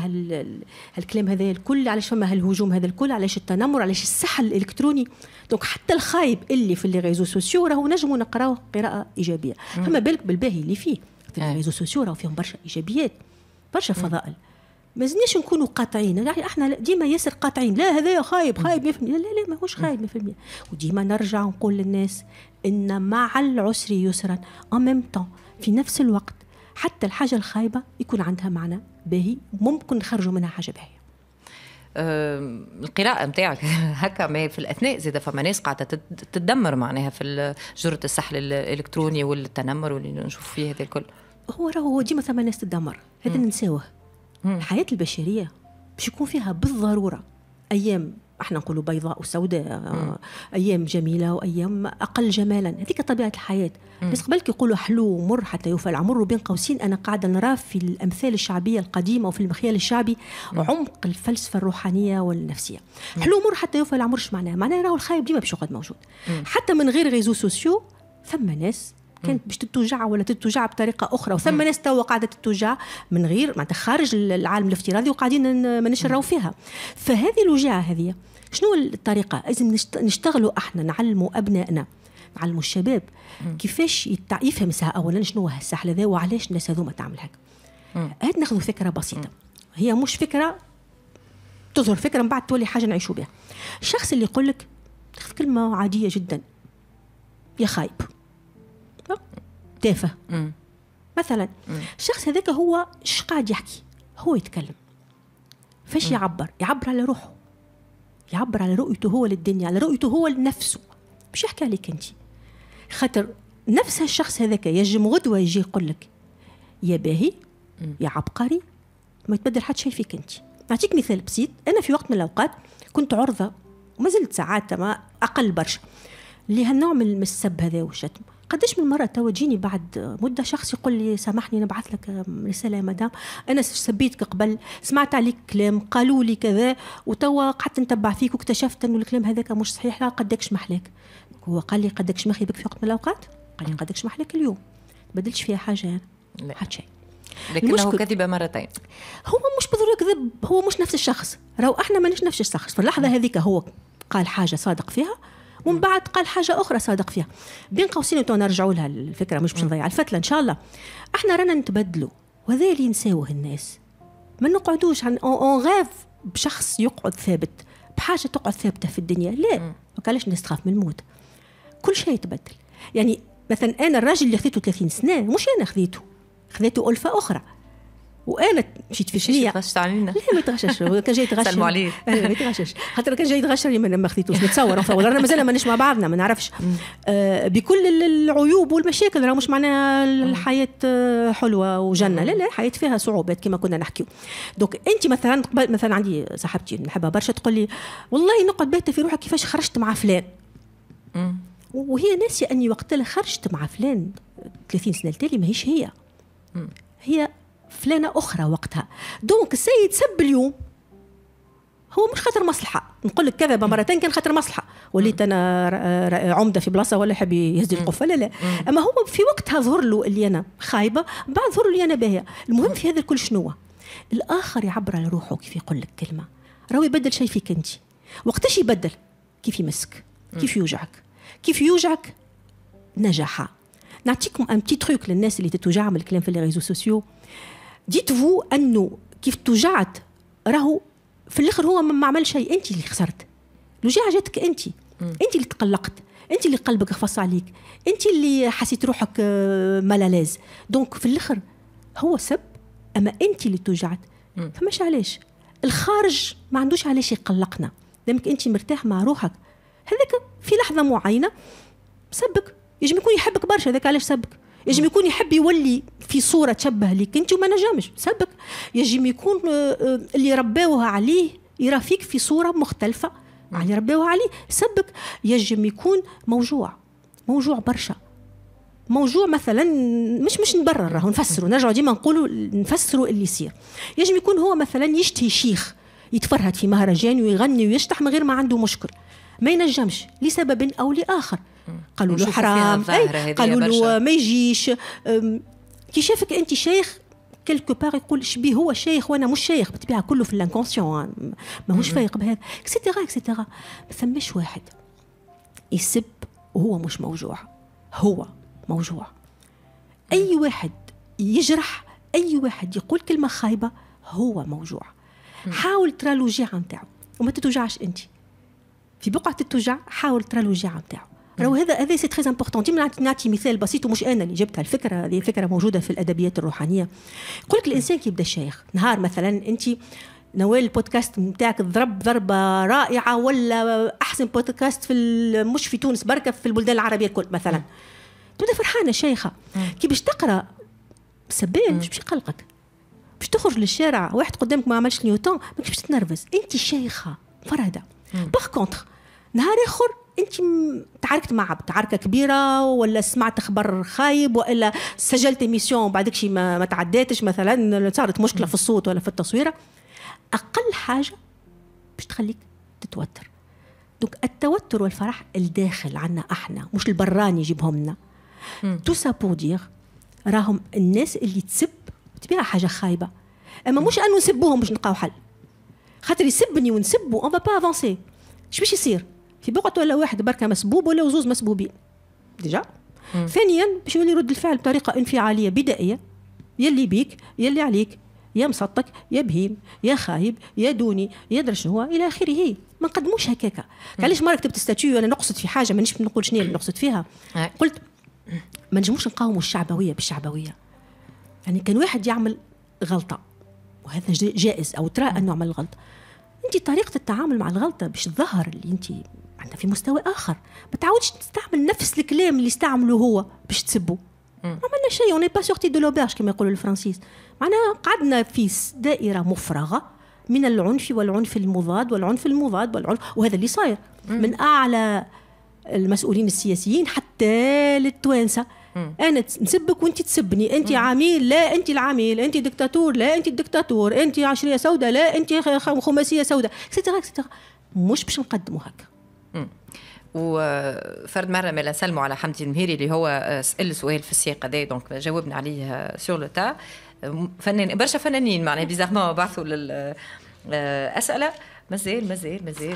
هالكلام هذا الكل علاش ثم هالهجوم هذا الكل علاش التنمر علاش السحل الالكتروني دونك حتى الخايب اللي في لي ريزو سوسيو راهو نجموا نقراوه قراءه ايجابيه فما بالك بالباهي اللي فيه في إيه. لي ريزو سوسيو راهو فيهم برشا ايجابيات برشا فضائل مم. ما زلناش نكونوا قاطعين يعني احنا ديما ياسر قاطعين لا هذا خايب خايب 100% لا لا ماهوش خايب 100% وديما نرجع ونقول للناس ان مع العسر يسرا ان طون في نفس الوقت حتى الحاجه الخايبه يكون عندها معنى باهي ممكن نخرجوا منها حاجه باهيه القراءة نتاعك هكا ما في الأثناء زاد فما ناس قاعدة تتدمر معناها في جرة السحل الإلكتروني والتنمر واللي نشوف فيه هذا الكل هو راهو ديما ثما ناس تدمر هذا ننساوه الحياه البشريه باش يكون فيها بالضروره ايام احنا نقولوا بيضاء وسوداء ايام جميله وايام اقل جمالا هذيك طبيعه الحياه الناس قبل يقولوا حلو ومر حتى يوفى العمر وبين قوسين انا قاعده نرى في الامثال الشعبيه القديمه وفي المخيال الشعبي عمق الفلسفه الروحانيه والنفسيه حلو ومر حتى يوفى العمر ايش معناه معناه راهو الخايب ديما باش يقعد موجود حتى من غير ريزو سوسيو ثم ناس كانت باش تتوجع ولا تتوجع بطريقه اخرى وثم ناس توا قاعده تتوجع من غير معناتها خارج العالم الافتراضي وقاعدين ماناش نراو فيها فهذه الوجاعه هذه شنو الطريقه لازم نشتغلوا احنا نعلموا ابنائنا نعلموا الشباب كيفاش يتع... يفهم اولا شنو هو الساحل هذا وعلاش الناس هذوما تعمل هكا هاد ناخذ فكره بسيطه هي مش فكره تظهر فكره من بعد تولي حاجه نعيشوا بها الشخص اللي يقول لك كلمه عاديه جدا يا خايب تافه مثلا الشخص هذاك هو ايش قاعد يحكي هو يتكلم فاش يعبر يعبر على روحه يعبر على رؤيته هو للدنيا على رؤيته هو لنفسه مش يحكي عليك انت خاطر نفس الشخص هذاك يجم غدوه يجي يقول لك يا باهي يا عبقري ما يتبدل حد شيء فيك انت نعطيك مثال بسيط انا في وقت من الاوقات كنت عرضه وما زلت ساعات ما اقل برشا لهالنوع من السب هذا والشتم قداش من مره توا تجيني بعد مده شخص يقول لي سامحني نبعث لك رساله يا مدام انا سبيتك قبل سمعت عليك كلام قالوا لي كذا وتوا قعدت نتبع فيك واكتشفت انه الكلام هذاك مش صحيح لا قدكش محلاك هو قال لي قدكش مخي بك في وقت من الاوقات قال لي قدكش محلاك اليوم بدلتش فيها حاجه يعني. لا حتى شيء لكنه كذب مرتين هو مش بالضروره كذب هو مش نفس الشخص راهو احنا مانيش نفس الشخص في اللحظه هذيك هو قال حاجه صادق فيها ومن بعد قال حاجه اخرى صادق فيها بين قوسين تو نرجعوا لها الفكره مش باش نضيع الفتله ان شاء الله احنا رانا نتبدلوا وهذا اللي نساوه الناس ما نقعدوش عن اون غاف بشخص يقعد ثابت بحاجه تقعد ثابته في الدنيا لا وكلاش الناس تخاف من الموت كل شيء يتبدل يعني مثلا انا الراجل اللي خذيته 30 سنه مش انا خذيته خذيته ألفة أخرى وانا مشيت في شنيا تغششت علينا لا ما يتغشش كان جاي يتغشش سلموا عليه آه، ما يتغشش خاطر كان جاي يتغشني ما, ما خديتوش نتصور رانا مازال مانيش مع بعضنا ما نعرفش آه بكل العيوب والمشاكل راه مش معناها الحياه آه، حلوه وجنه لا لا الحياه فيها صعوبات كما كنا نحكيو دونك انت مثلا مثلا عندي صاحبتي نحبها برشا تقول لي والله نقعد باته في روحك كيفاش خرجت مع فلان وهي ناسيه اني وقت اللي خرجت مع فلان 30 سنه التالي ماهيش هي هي فلانه اخرى وقتها دونك السيد سب اليوم هو مش خاطر مصلحه نقول لك كذا مرتين كان خاطر مصلحه وليت انا عمده في بلاصه ولا حبي يهز القفه لا لا اما هو في وقتها ظهر له اللي انا خايبه بعد ظهر لي انا باهيه المهم في هذا الكل شنو الاخر يعبر على روحه كيف يقول لك كلمه راهو يبدل شيء فيك انت وقتاش يبدل كيف يمسك كيف يوجعك كيف يوجعك نجاحه نعطيكم ان بتي تروك للناس اللي تتوجعهم الكلام في لي ريزو سوسيو ديت فو انه كيف توجعت راهو في الاخر هو ما عمل شيء انت اللي خسرت الوجيعه جاتك انت انت اللي تقلقت انت اللي قلبك خفص عليك انت اللي حسيت روحك آه، ملالاز دونك في الاخر هو سب اما انت اللي توجعت فماش علاش الخارج ما عندوش علاش يقلقنا دامك انت مرتاح مع روحك هذاك في لحظه معينه سبك يجم يكون يحبك برشا هذاك علاش سبك يجب يكون يحب يولي في صورة تشبه ليك أنت وما نجمش سبك يجب يكون آه، آه، اللي رباوها عليه يرى فيك في صورة مختلفة مع اللي رباوها عليه سبك يجب يكون موجوع موجوع برشا موجوع مثلا مش مش نبرر راهو نفسروا نرجعوا ديما نقولوا نفسروا اللي يصير يجب يكون هو مثلا يشتهي شيخ يتفرهد في مهرجان ويغني ويشتح من غير ما عنده مشكل ما ينجمش لسبب او لاخر قالوا له حرام إيه؟ قالوا له ما يجيش كي شافك انت شيخ كلكو باغ يقول شبيه هو شيخ وانا مش شيخ بالطبيعه كله في الانكونسيون ماهوش فايق بهذا اكسيتيرا اكسيتيرا ما ثماش واحد يسب وهو مش موجوع هو موجوع اي واحد يجرح اي واحد يقول كلمه خايبه هو موجوع حاول ترى الوجيعه نتاعو وما تتوجعش انت في بقعه التوجع حاول ترى الوجيعه نتاعو راهو mm. هذا هذا سي تري امبورطون ديما نعطي مثال بسيط ومش انا اللي جبتها الفكره هذه فكره موجوده في الادبيات الروحانيه يقول mm. لك الانسان كي يبدا شيخ نهار مثلا انت نوال البودكاست نتاعك ضرب ضربه رائعه ولا احسن بودكاست في مش في تونس بركه في البلدان العربيه الكل مثلا mm. تبدا فرحانه شيخه كي باش تقرا سبان مش باش يقلقك باش تخرج للشارع واحد قدامك ما عملش نيوتون ماكش باش تتنرفز انت شيخه فرهده باغ كونتخ نهار اخر انت تعاركت مع عبد تعاركه كبيره ولا سمعت خبر خايب والا سجلت ميسيون بعدك شي ما, ما تعديتش مثلا صارت مشكله في الصوت ولا في التصويره اقل حاجه باش تخليك تتوتر دونك التوتر والفرح الداخل عنا احنا مش البراني يجيبهم لنا تو سا بور راهم الناس اللي تسب تبيها حاجه خايبه اما مش انه نسبوهم باش نلقاو حل خاطر يسبني ونسبوا اون با افونسي شو باش يصير في بقعة ولا واحد بركة مسبوب ولا زوز مسبوبين ديجا ثانيا باش يولي رد الفعل بطريقة انفعالية بدائية يلي بيك يلي عليك يا مسطك يا بهيم يا خايب يا دوني يا درش شنو الى اخره ما نقدموش هكاك علاش مره كتبت ستاتيو انا نقصد في حاجه مانيش نقول شنو اللي نقصد فيها قلت ما نجموش نقاوموا الشعبويه بالشعبويه يعني كان واحد يعمل غلطه وهذا جائز او ترى انه عمل غلطه انت طريقه التعامل مع الغلطه باش تظهر اللي انت معناتها في مستوى اخر ما تعاودش تستعمل نفس الكلام اللي استعمله هو باش تسبه ما عملنا شيء اوني با سورتي دو لوباج كما يقولوا الفرنسيس معناها قعدنا في دائره مفرغه من العنف والعنف المضاد والعنف المضاد والعنف وهذا اللي صاير من اعلى المسؤولين السياسيين حتى للتوانسه انا نسبك وانت تسبني انت عميل لا انت العميل انت دكتاتور لا انت الدكتاتور انت عشريه سوداء لا انت خماسيه سوداء اكسترا اكسترا مش باش نقدموا هكا وفرد مره ما نسلموا على حمدي المهيري اللي هو آه، سال سؤال في السياق هذا دونك جاوبنا عليه سور لو تا فنان برشا فنانين معناها بيزارمون بعثوا للاسئله آه، مازال مازال مازال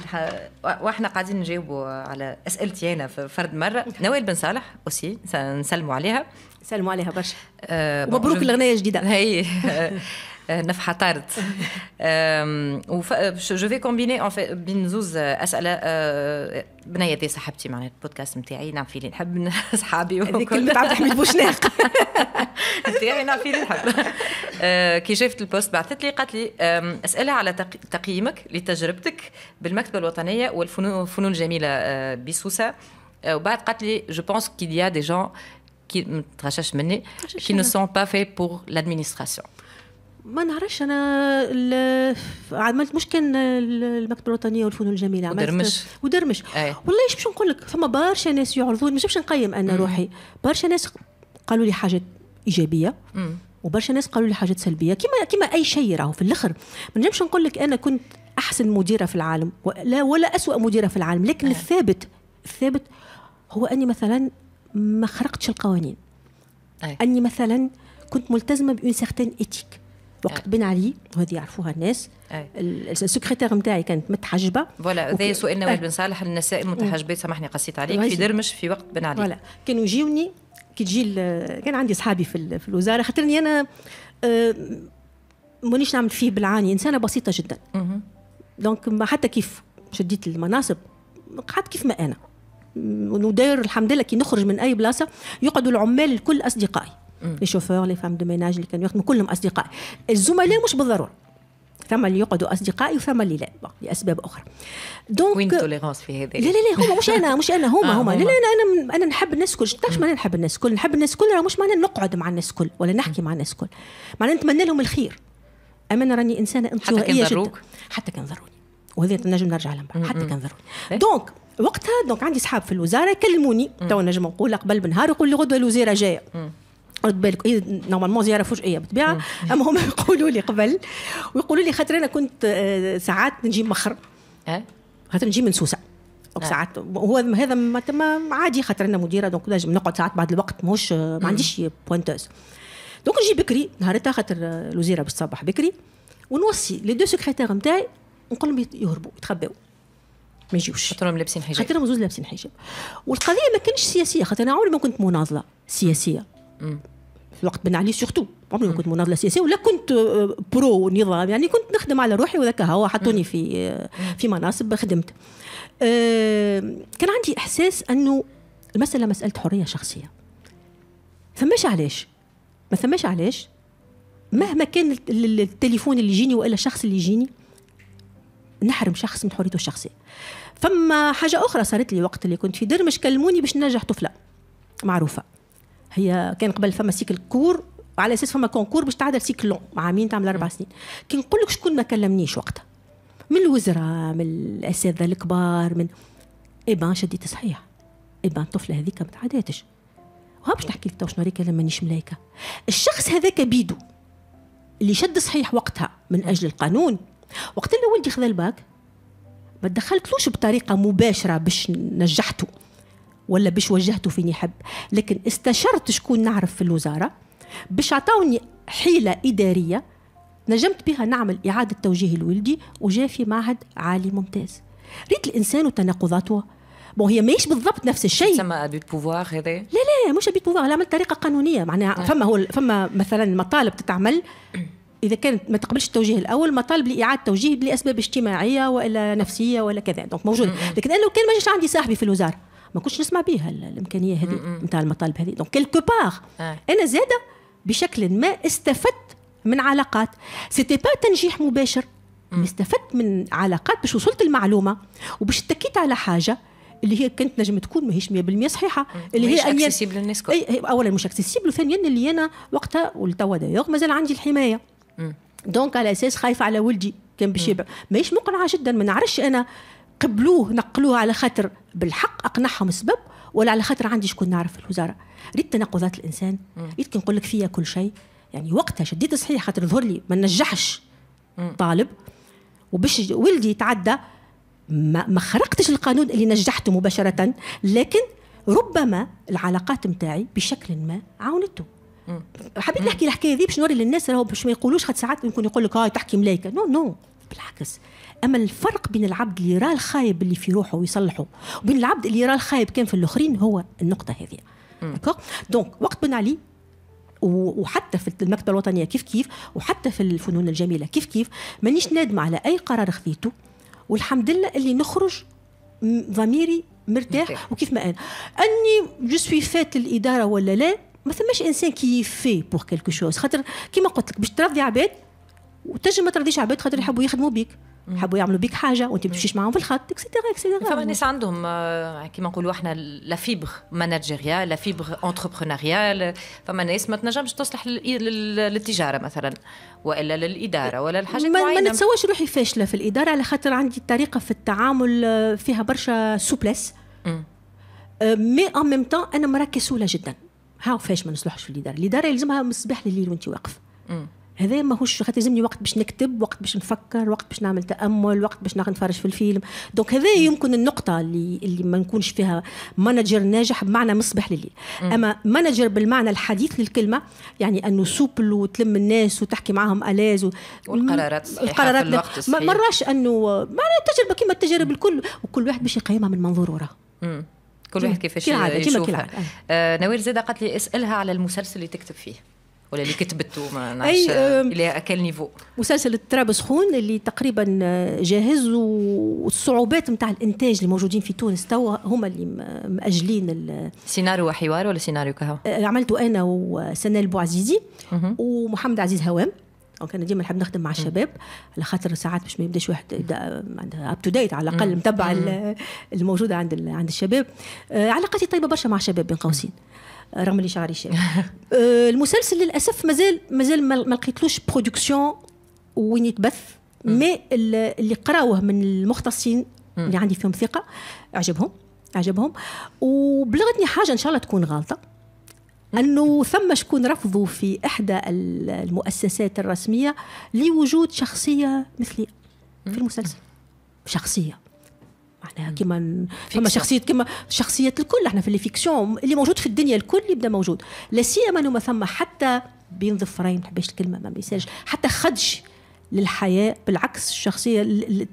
واحنا قاعدين نجاوبوا على اسئلتي انا في فرد مره نوال بن صالح اوسي نسلموا عليها سلموا عليها برشا آه الاغنيه الجديده هي نفحة طرد جو في كومبيني اون في بين زوز اسئله بنيتي صاحبتي معناها البودكاست نتاعي نعفي اللي نحب صحابي هذيك اللي تعرف الحميد بوشناق نتاعي نعفي اللي نحب كي شافت البوست بعثت لي قالت لي اسئله على تقييمك لتجربتك بالمكتبه الوطنيه والفنون الجميله بسوسه وبعد قالت لي جو بونس كيليا دي جون qui ne sont pas faits pour l'administration. ما نعرفش انا عملت مش كان المكتبه الوطنيه والفنون الجميله عملت ودرمش ودرمش أيه. والله باش نقول لك فما برشا ناس يعرضوني مش باش نقيم انا مم. روحي برشا ناس قالوا لي حاجات ايجابيه وبرشا ناس قالوا لي حاجات سلبيه كما كما اي شيء راهو في الاخر ما نجمش نقول لك انا كنت احسن مديره في العالم ولا ولا اسوء مديره في العالم لكن أيه. الثابت الثابت هو اني مثلا ما خرقتش القوانين أيه. اني مثلا كنت ملتزمه بان سيغتان ايتيك وقت بن علي وهذه يعرفوها الناس السكرتير نتاعي كانت متحجبه فوالا هذا سؤال وائل بن صالح النساء المتحجبات سامحني قصيت عليك في درمش في وقت بن علي فوالا كانوا يجوني كي تجي كان عندي اصحابي في, في الوزاره خاطرني انا آه، مانيش نعمل فيه بالعاني انسانه بسيطه جدا دونك حتى كيف شديت المناصب قعدت كيف ما انا وداير الحمد لله كي نخرج من اي بلاصه يقعدوا العمال الكل اصدقائي لي شوفور لي فام دو ميناج اللي كانوا يخدموا كلهم اصدقاء الزملاء مش بالضروره ثم اللي يقعدوا اصدقائي وثم اللي لا لاسباب اخرى دونك وين توليرونس في هذا لا لا لا هما مش انا مش انا هما آه، هما لا لا انا انا انا نحب الناس كل تعرفش معناها نحب الناس كل نحب الناس كل راه مش معناها نقعد مع الناس كل ولا نحكي مع الناس كل معناها نتمنى لهم الخير اما انا راني انسانه انطوائيه حتى جدا حتى كان ضروري وهذا نجم نرجع لهم حتى كان ضروري دونك إيه. وقتها دونك عندي اصحاب في الوزاره كلموني تو نجم نقول قبل بنهار يقول لي غدوه الوزيره جايه رد بالك اي نورمالمون زياره فجئيه بالطبيعه اما هما يقولوا لي قبل ويقولوا لي خاطر انا كنت آه، ساعات نجي مخر خاطر نجي من سوسه ساعات هو هذا ما تم عادي خاطر انا مديره دونك نجم نقعد ساعات بعد الوقت مش آه، ما عنديش بوينتوز دونك نجي بكري نهارتها خاطر آه، الوزيره بالصباح بكري ونوصي لي دو سكرتير نتاعي نقول لهم يهربوا يتخباو ما يجيوش خاطرهم لابسين حجاب خاطرهم زوز لابسين حجاب والقضيه ما كانش سياسيه خاطر انا عمري ما كنت مناضله سياسيه في الوقت بن علي سورتو عمري ما كنت مناضله سياسيه ولا كنت برو آه، نظام يعني كنت نخدم على روحي وذاك هو حطوني في آه، في مناصب خدمت آه، كان عندي احساس انه المساله مساله حريه شخصيه فماش علاش ما ثماش علاش مهما كان التليفون اللي يجيني والا الشخص اللي يجيني نحرم شخص من حريته الشخصيه فما حاجه اخرى صارت لي وقت اللي كنت في درمش كلموني باش ننجح طفله معروفه هي كان قبل فما سيكل كور وعلى اساس فما كونكور باش تعدل سيكل لون عامين تعمل اربع سنين كي نقول لك شكون ما كلمنيش وقتها من الوزراء من الاساتذه الكبار من اي بان شديت صحيح اي بان الطفله هذيك ما تعاداتش وها باش نحكي لك شنو ريكا لما مانيش ملايكه الشخص هذاك بيدو اللي شد صحيح وقتها من اجل القانون وقت اللي ولدي خذا الباك ما تدخلتلوش بطريقه مباشره باش نجحته ولا باش وجهته فين يحب لكن استشرت شكون نعرف في الوزارة باش عطاوني حيلة إدارية نجمت بها نعمل إعادة توجيه لولدي وجا في معهد عالي ممتاز ريت الإنسان وتناقضاته بون هي ماهيش بالضبط نفس الشيء تسمى ابي بوفوار هذا لا لا مش ابي بوفوار لا طريقه قانونيه معناها نعم. فما هو فما مثلا مطالب تتعمل اذا كانت ما تقبلش التوجيه الاول مطالب لاعاده توجيه لاسباب اجتماعيه والا نفسيه ولا كذا دونك موجود نعم. لكن انا لو كان ما عندي صاحبي في الوزاره ما كنتش نسمع بها الامكانيه هذه نتاع المطالب هذه دونك كيلكو بار انا زاده بشكل ما استفدت من علاقات سيتي با تنجيح مباشر استفدت من علاقات باش وصلت المعلومه وباش اتكيت على حاجه اللي هي كانت نجم تكون ماهيش 100% صحيحه اللي هي ان اكسيسيبل للناس كل. اولا مش اكسيسيبل وثانيا اللي انا وقتها ولتوا دايوغ مازال عندي الحمايه دونك على اساس خايفه على ولدي كان باش ماهيش مقنعه جدا ما نعرفش انا قبلوه نقلوه على خاطر بالحق اقنعهم السبب ولا على خاطر عندي شكون نعرف في الوزاره ريت تناقضات الانسان ريت نقول لك فيها كل شيء يعني وقتها شديت صحيح خاطر ظهر لي ما نجحش طالب وباش ولدي يتعدى ما, ما خرقتش القانون اللي نجحته مباشره لكن ربما العلاقات متاعي بشكل ما عاونته حبيت نحكي الحكايه دي باش نوري للناس راهو باش ما يقولوش خاطر ساعات يمكن يقول لك هاي تحكي ملايكه نو نو بالعكس اما الفرق بين العبد اللي يراه الخايب اللي في روحه ويصلحه وبين العبد اللي يراه الخايب كان في الاخرين هو النقطه هذه دونك وقت بن علي وحتى في المكتبه الوطنيه كيف كيف وحتى في الفنون الجميله كيف كيف مانيش نادمه على اي قرار خذيته والحمد لله اللي نخرج ضميري مرتاح وكيف ما انا اني جو سوي فات للاداره ولا لا ما ثماش انسان كيفي بور كيلكو شوز خاطر كيما قلت لك باش ترضي عباد وتجي ما ترضيش عباد خاطر يحبوا يخدموا بيك يحبوا يعملوا بيك حاجه وانت ما تمشيش معاهم في الخط اكسيتيرا اكسيتيرا فما ناس عندهم آه، كيما نقولوا احنا لا فيبر ماناجيريال لا فيبر انتربرونيريال فما ناس ما تنجمش تصلح للتجاره مثلا والا للاداره ولا الحاجه ما, ما نتسواش روحي فاشله في الاداره على خاطر عندي طريقه في التعامل آه، فيها برشا سوبليس مي ان ميم تان انا مراه كسوله جدا هاو فاش ما نصلحش في الاداره الاداره يلزمها من الصباح لليل وانت واقف هذا ماهوش خاطر يلزمني وقت باش نكتب وقت باش نفكر وقت باش نعمل تامل وقت باش نتفرج في الفيلم دونك هذا يمكن النقطه اللي اللي ما نكونش فيها مانجر ناجح بمعنى مصبح للي اما مانجر بالمعنى الحديث للكلمه يعني انه سوبل وتلم الناس وتحكي معاهم الاز و... والقرارات الصحيحه القرارات الوقت ما مراش انه معناها التجربه كما التجارب الكل وكل واحد باش يقيمها من منظور وراه كل واحد كيفاش يشوفها آه نوال زاده قالت لي اسالها على المسلسل اللي تكتب فيه ولا اللي كتبته ما نعرفش الى اكل نيفو مسلسل التراب سخون اللي تقريبا جاهز والصعوبات نتاع الانتاج اللي موجودين في تونس توا هما اللي مأجلين سيناريو وحوار ولا سيناريو كهو أه، عملته انا وسنال بوعزيزي ومحمد عزيز هوام دونك انا ديما نحب نخدم مع الشباب على خاطر ساعات باش ما يبداش واحد معناتها اب تو ديت على الاقل متبع الموجوده عند عند الشباب أه، علاقتي طيبه برشا مع الشباب بين قوسين رغم اللي شعري شاب أه، المسلسل للاسف مازال مازال ما لقيتلوش برودكسيون وين يتبث مي اللي قراوه من المختصين اللي عندي فيهم ثقه عجبهم عجبهم وبلغتني حاجه ان شاء الله تكون غلطه انه ثم شكون رفضوا في احدى المؤسسات الرسميه لوجود شخصيه مثلي في المسلسل شخصيه معناها كيما فما شخصيه كيما شخصيات الكل احنا في الفيكسيون اللي موجود في الدنيا الكل يبدا موجود لا سيما انه ما ثم حتى بين ظفرين حبيش الكلمه ما نساش حتى خدش للحياة بالعكس الشخصية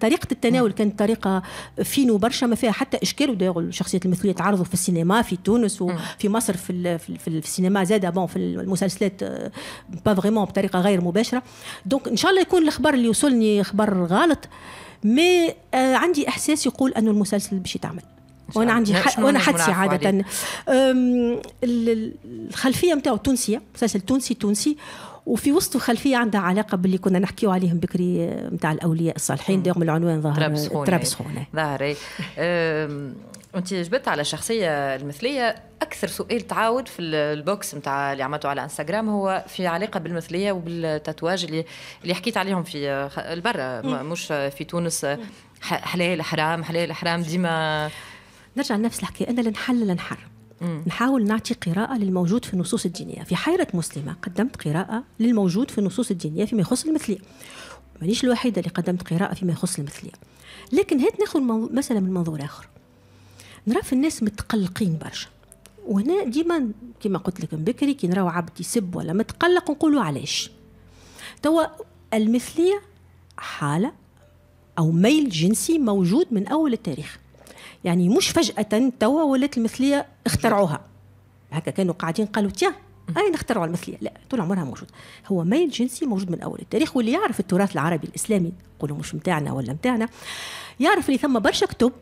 طريقة التناول كانت طريقة فينو برشا ما فيها حتى إشكال وداغل الشخصية المثلية تعرضوا في السينما في تونس وفي مصر في, في, في السينما زادة بون في المسلسلات با آه، فريمون بطريقة غير مباشرة دونك إن شاء الله يكون الأخبار اللي وصلني خبر غلط مي آه عندي احساس يقول انه المسلسل باش يتعمل وانا عندي وانا حدسي عاده الخلفيه نتاعو تونسيه مسلسل تونسي تونسي وفي وسطه خلفيه عندها علاقه باللي كنا نحكيو عليهم بكري نتاع آه، الاولياء الصالحين دايما العنوان ظهر ترابسخونه ظهري وانت جبت على شخصية المثليه اكثر سؤال تعاود في البوكس نتاع اللي عملته على انستغرام هو في علاقه بالمثليه وبالتاتواج اللي اللي حكيت عليهم في البرة مش في تونس آه، حلال حرام حلال حرام ديما نرجع لنفس الحكايه انا لا نحل نحاول نعطي قراءة للموجود في النصوص الدينية في حيرة مسلمة قدمت قراءة للموجود في النصوص الدينية فيما يخص المثلية مانيش الوحيدة اللي قدمت قراءة فيما يخص المثلية لكن هات ناخذ مثلا من منظور آخر نرى في الناس متقلقين برشا وهنا ديما كما قلت لك بكري كي نراو عبد يسب ولا متقلق نقولوا علاش توا المثليه حاله او ميل جنسي موجود من اول التاريخ يعني مش فجاه توا ولات المثليه اخترعوها هكا كانوا قاعدين قالوا تيا اي نخترعوا المثليه لا طول عمرها موجود هو ميل جنسي موجود من اول التاريخ واللي يعرف التراث العربي الاسلامي نقولوا مش متاعنا ولا متاعنا يعرف اللي ثم برشا كتب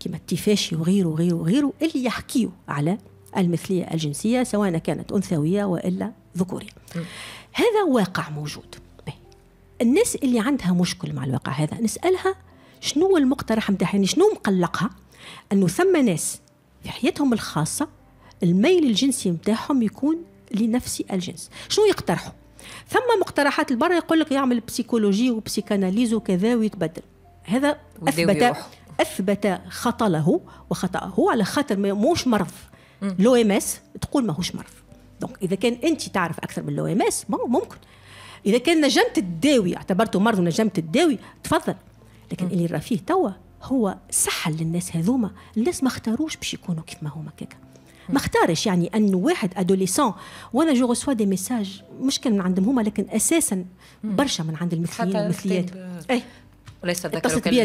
كما التفاشي وغيره وغيره وغيره اللي يحكيوا على المثلية الجنسية سواء كانت أنثوية وإلا ذكورية هذا واقع موجود الناس اللي عندها مشكل مع الواقع هذا نسألها شنو المقترح متاعها يعني شنو مقلقها أنه ثم ناس في حياتهم الخاصة الميل الجنسي متاعهم يكون لنفس الجنس شنو يقترحوا ثم مقترحات البرة يقول لك يعمل بسيكولوجي وبسيكاناليز وكذا ويتبدل هذا اثبت اثبت خطله وخطاه على خاطر موش مرض لو ام اس تقول ماهوش مرض دونك اذا كان انت تعرف اكثر من لو ام اس ممكن اذا كان نجمت تداوي اعتبرته مرض ونجمت تداوي تفضل لكن اللي راه فيه توا هو سحل للناس هذوما الناس ما اختاروش باش يكونوا كيف ما هما كيكا ما اختارش يعني ان واحد ادوليسون وانا جو ريسوا دي ميساج مش كان من عندهم هما لكن اساسا برشا من عند المثليين المثليات وليس الذكر اتصلت بي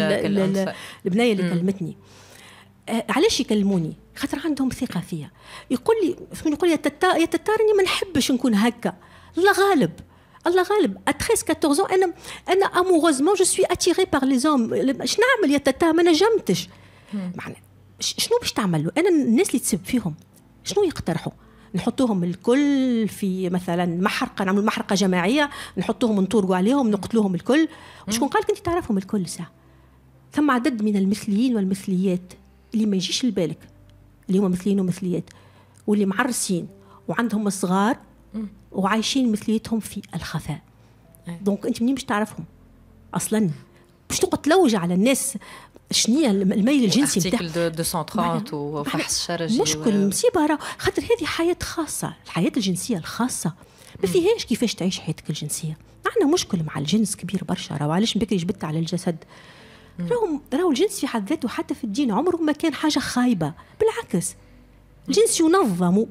البنايه اللي كلمتني آه، علاش يكلموني خاطر عندهم ثقه فيا يقول لي يقول لي يا تتار اني ما نحبش نكون هكا الله غالب الله غالب 13 14 انا انا اموروزمون جو سوي اتيري بار لي زوم اش نعمل يا تتا ما نجمتش معناها شنو باش تعمل انا الناس اللي تسب فيهم شنو يقترحوا نحطوهم الكل في مثلا محرقه نعملوا محرقه جماعيه نحطوهم نطرقوا عليهم نقتلوهم الكل وشكون قالك انت تعرفهم الكل ساعه ثم عدد من المثليين والمثليات اللي ما يجيش لبالك اللي هما مثليين ومثليات واللي معرسين وعندهم صغار وعايشين مثليتهم في الخفاء إيه. دونك انت منين باش تعرفهم اصلا باش تقعد تلوج على الناس شنيا الميل الجنسي بتاعها ارتيكل 230 وفحص شرجي مشكل مصيبه راه خاطر هذه حياه خاصه الحياه الجنسيه الخاصه ما فيهاش كيفاش تعيش حياتك الجنسيه عندنا مشكل مع الجنس كبير برشا راهو علاش بكري جبت على الجسد راهو راهو الجنس في حد ذاته حتى في الدين عمره ما كان حاجه خايبه بالعكس الجنس ينظم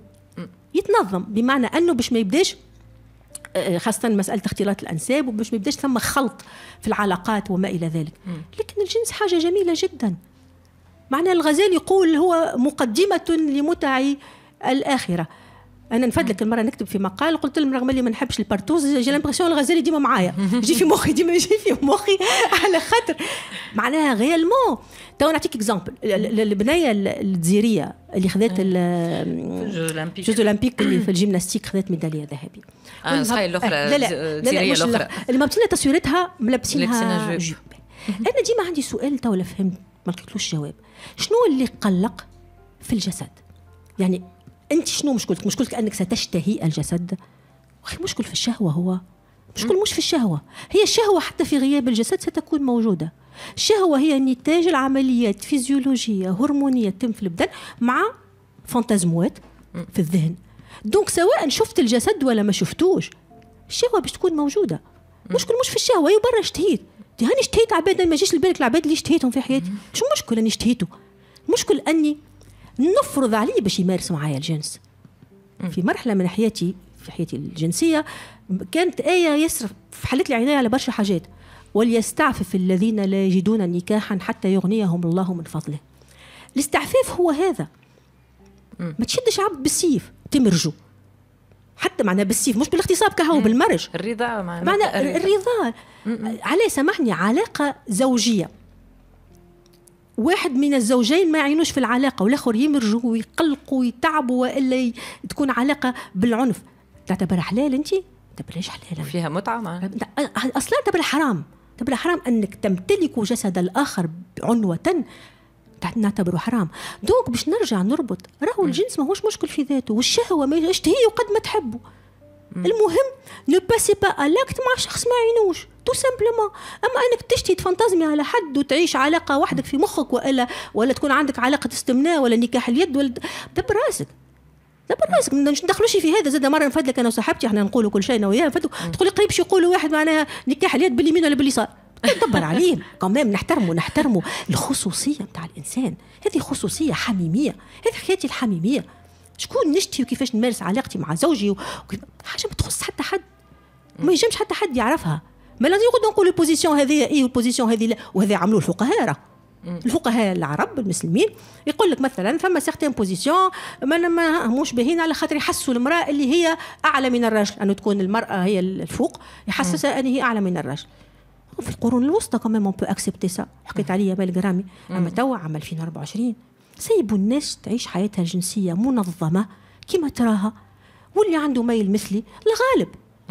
يتنظم بمعنى انه باش ما يبداش آه، خاصة مسألة اختلاط الأنساب وباش ما يبداش ثم خلط في العلاقات وما إلى ذلك لكن الجنس حاجة جميلة جدا معنى الغزال يقول هو مقدمة لمتع الآخرة انا نفدلك المره نكتب في مقال قلت لهم رغم اللي ما نحبش البارتوز جي لامبرسيون الغزالي ديما معايا يجي في مخي ديما يجي في مخي على خاطر معناها غيالمون تو نعطيك اكزامبل البنيه الجزيريه اللي خذات الجوز اولمبيك اللي في الجيمناستيك خذات ميداليه ذهبيه اه صحيح الاخرى لا لا لا الاخرى المبتله تصويرتها ملبسينها جيب انا ديما عندي سؤال تو فهمت ما لقيتلوش جواب شنو اللي قلق في الجسد يعني انت شنو مشكلتك مشكلتك انك ستشتهي الجسد اخي مشكل في الشهوه هو مشكل مش في الشهوه هي الشهوه حتى في غياب الجسد ستكون موجوده الشهوه هي نتاج العمليات فيزيولوجيه هرمونيه تتم في البدن مع فانتازموات في الذهن دونك سواء شفت الجسد ولا ما شفتوش الشهوه باش تكون موجوده مشكل مش في الشهوه هي أيوة برا اشتهيت هاني اشتهيت عباد ما جيش لبالك العباد اللي اشتهيتهم في حياتي شو مشكل اني اشتهيته المشكل اني نفرض عليه باش يمارس معايا الجنس في مرحله من حياتي في حياتي الجنسيه كانت ايه ياسر حلت لي عيني على برشا حاجات وليستعفف الذين لا يجدون نكاحا حتى يغنيهم الله من فضله الاستعفاف هو هذا ما تشدش عبد بالسيف تمرجو حتى معناه بالسيف مش بالاغتصاب كهو بالمرج الرضا معناه الرضا عليه سامحني علاقه زوجيه واحد من الزوجين ما يعينوش في العلاقه والاخر يمرجوا ويقلقوا ويتعبوا والا تكون علاقه بالعنف تعتبر حلال انت؟ تعتبريش حلال فيها متعه ما. اصلا تعتبر حرام تعتبر حرام انك تمتلك جسد الاخر عنوه نعتبره حرام دونك باش نرجع نربط راهو الجنس ماهوش مشكل في ذاته والشهوه ما يشتهيه قد ما تحبه المهم نو باسي با الاكت مع شخص ما يعينوش تو سامبلومون اما انك تشتي تفانتازمي على حد وتعيش علاقه وحدك في مخك والا ولا تكون عندك علاقه استمناء ولا نكاح اليد ولا دبر راسك دبر راسك ما ندخلوش في هذا زاد مره نفدلك انا وصاحبتي احنا نقولوا كل شيء انا وياها تقول لي قريب يقولوا واحد معناها نكاح اليد باليمين ولا باليسار دبر عليه كمان نحترمه نحترمه الخصوصيه نتاع الانسان هذه خصوصيه حميميه هذه حياتي الحميميه شكون نشتي وكيفاش نمارس علاقتي مع زوجي حاجه ما تخص حتى حد ما يجمش حتى حد يعرفها ما لازم يقعدوا نقول البوزيسيون هذه اي البوزيسيون إيه هذه لا وهذا عملوه الفقهاء الفقهاء العرب المسلمين يقول لك مثلا فما سيغتان بوزيسيون ما ما باهين على خاطر يحسوا المراه اللي هي اعلى من الرجل انه تكون المراه هي الفوق يحسسها ان هي اعلى من الرجل في القرون الوسطى كمان اون بو اكسبتي سا حكيت عليا بالغرامي اما توا عام 2024 سيبوا الناس تعيش حياتها الجنسيه منظمه كما تراها واللي عنده ميل مثلي الغالب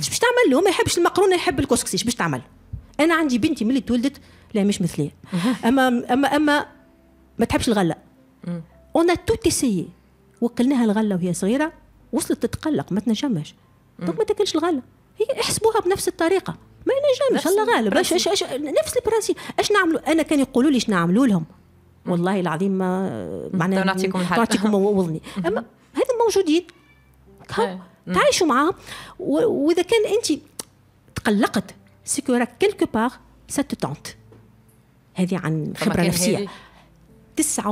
باش تعمل له ما يحبش المقرونه يحب الكسكسي باش تعمل انا عندي بنتي ملي تولدت لا مش مثلي اما اما اما ما تحبش الغله اون تو تيسي وكلناها الغله وهي صغيره وصلت تتقلق ما تنجمش دونك ما تاكلش الغله هي احسبوها بنفس الطريقه ما ينجمش الله غالب اش اش اش نفس البرانسي اش نعملوا انا كان يقولوا لي اش نعملوا لهم والله العظيم ما طيب، معناها نعطيكم الحق نعطيكم وضني اما هذا موجودين طيب. تعايشوا معاها واذا كان انت تقلقت سيكو راك كيلكو باغ سات تونت هذه عن خبره نفسيه 99%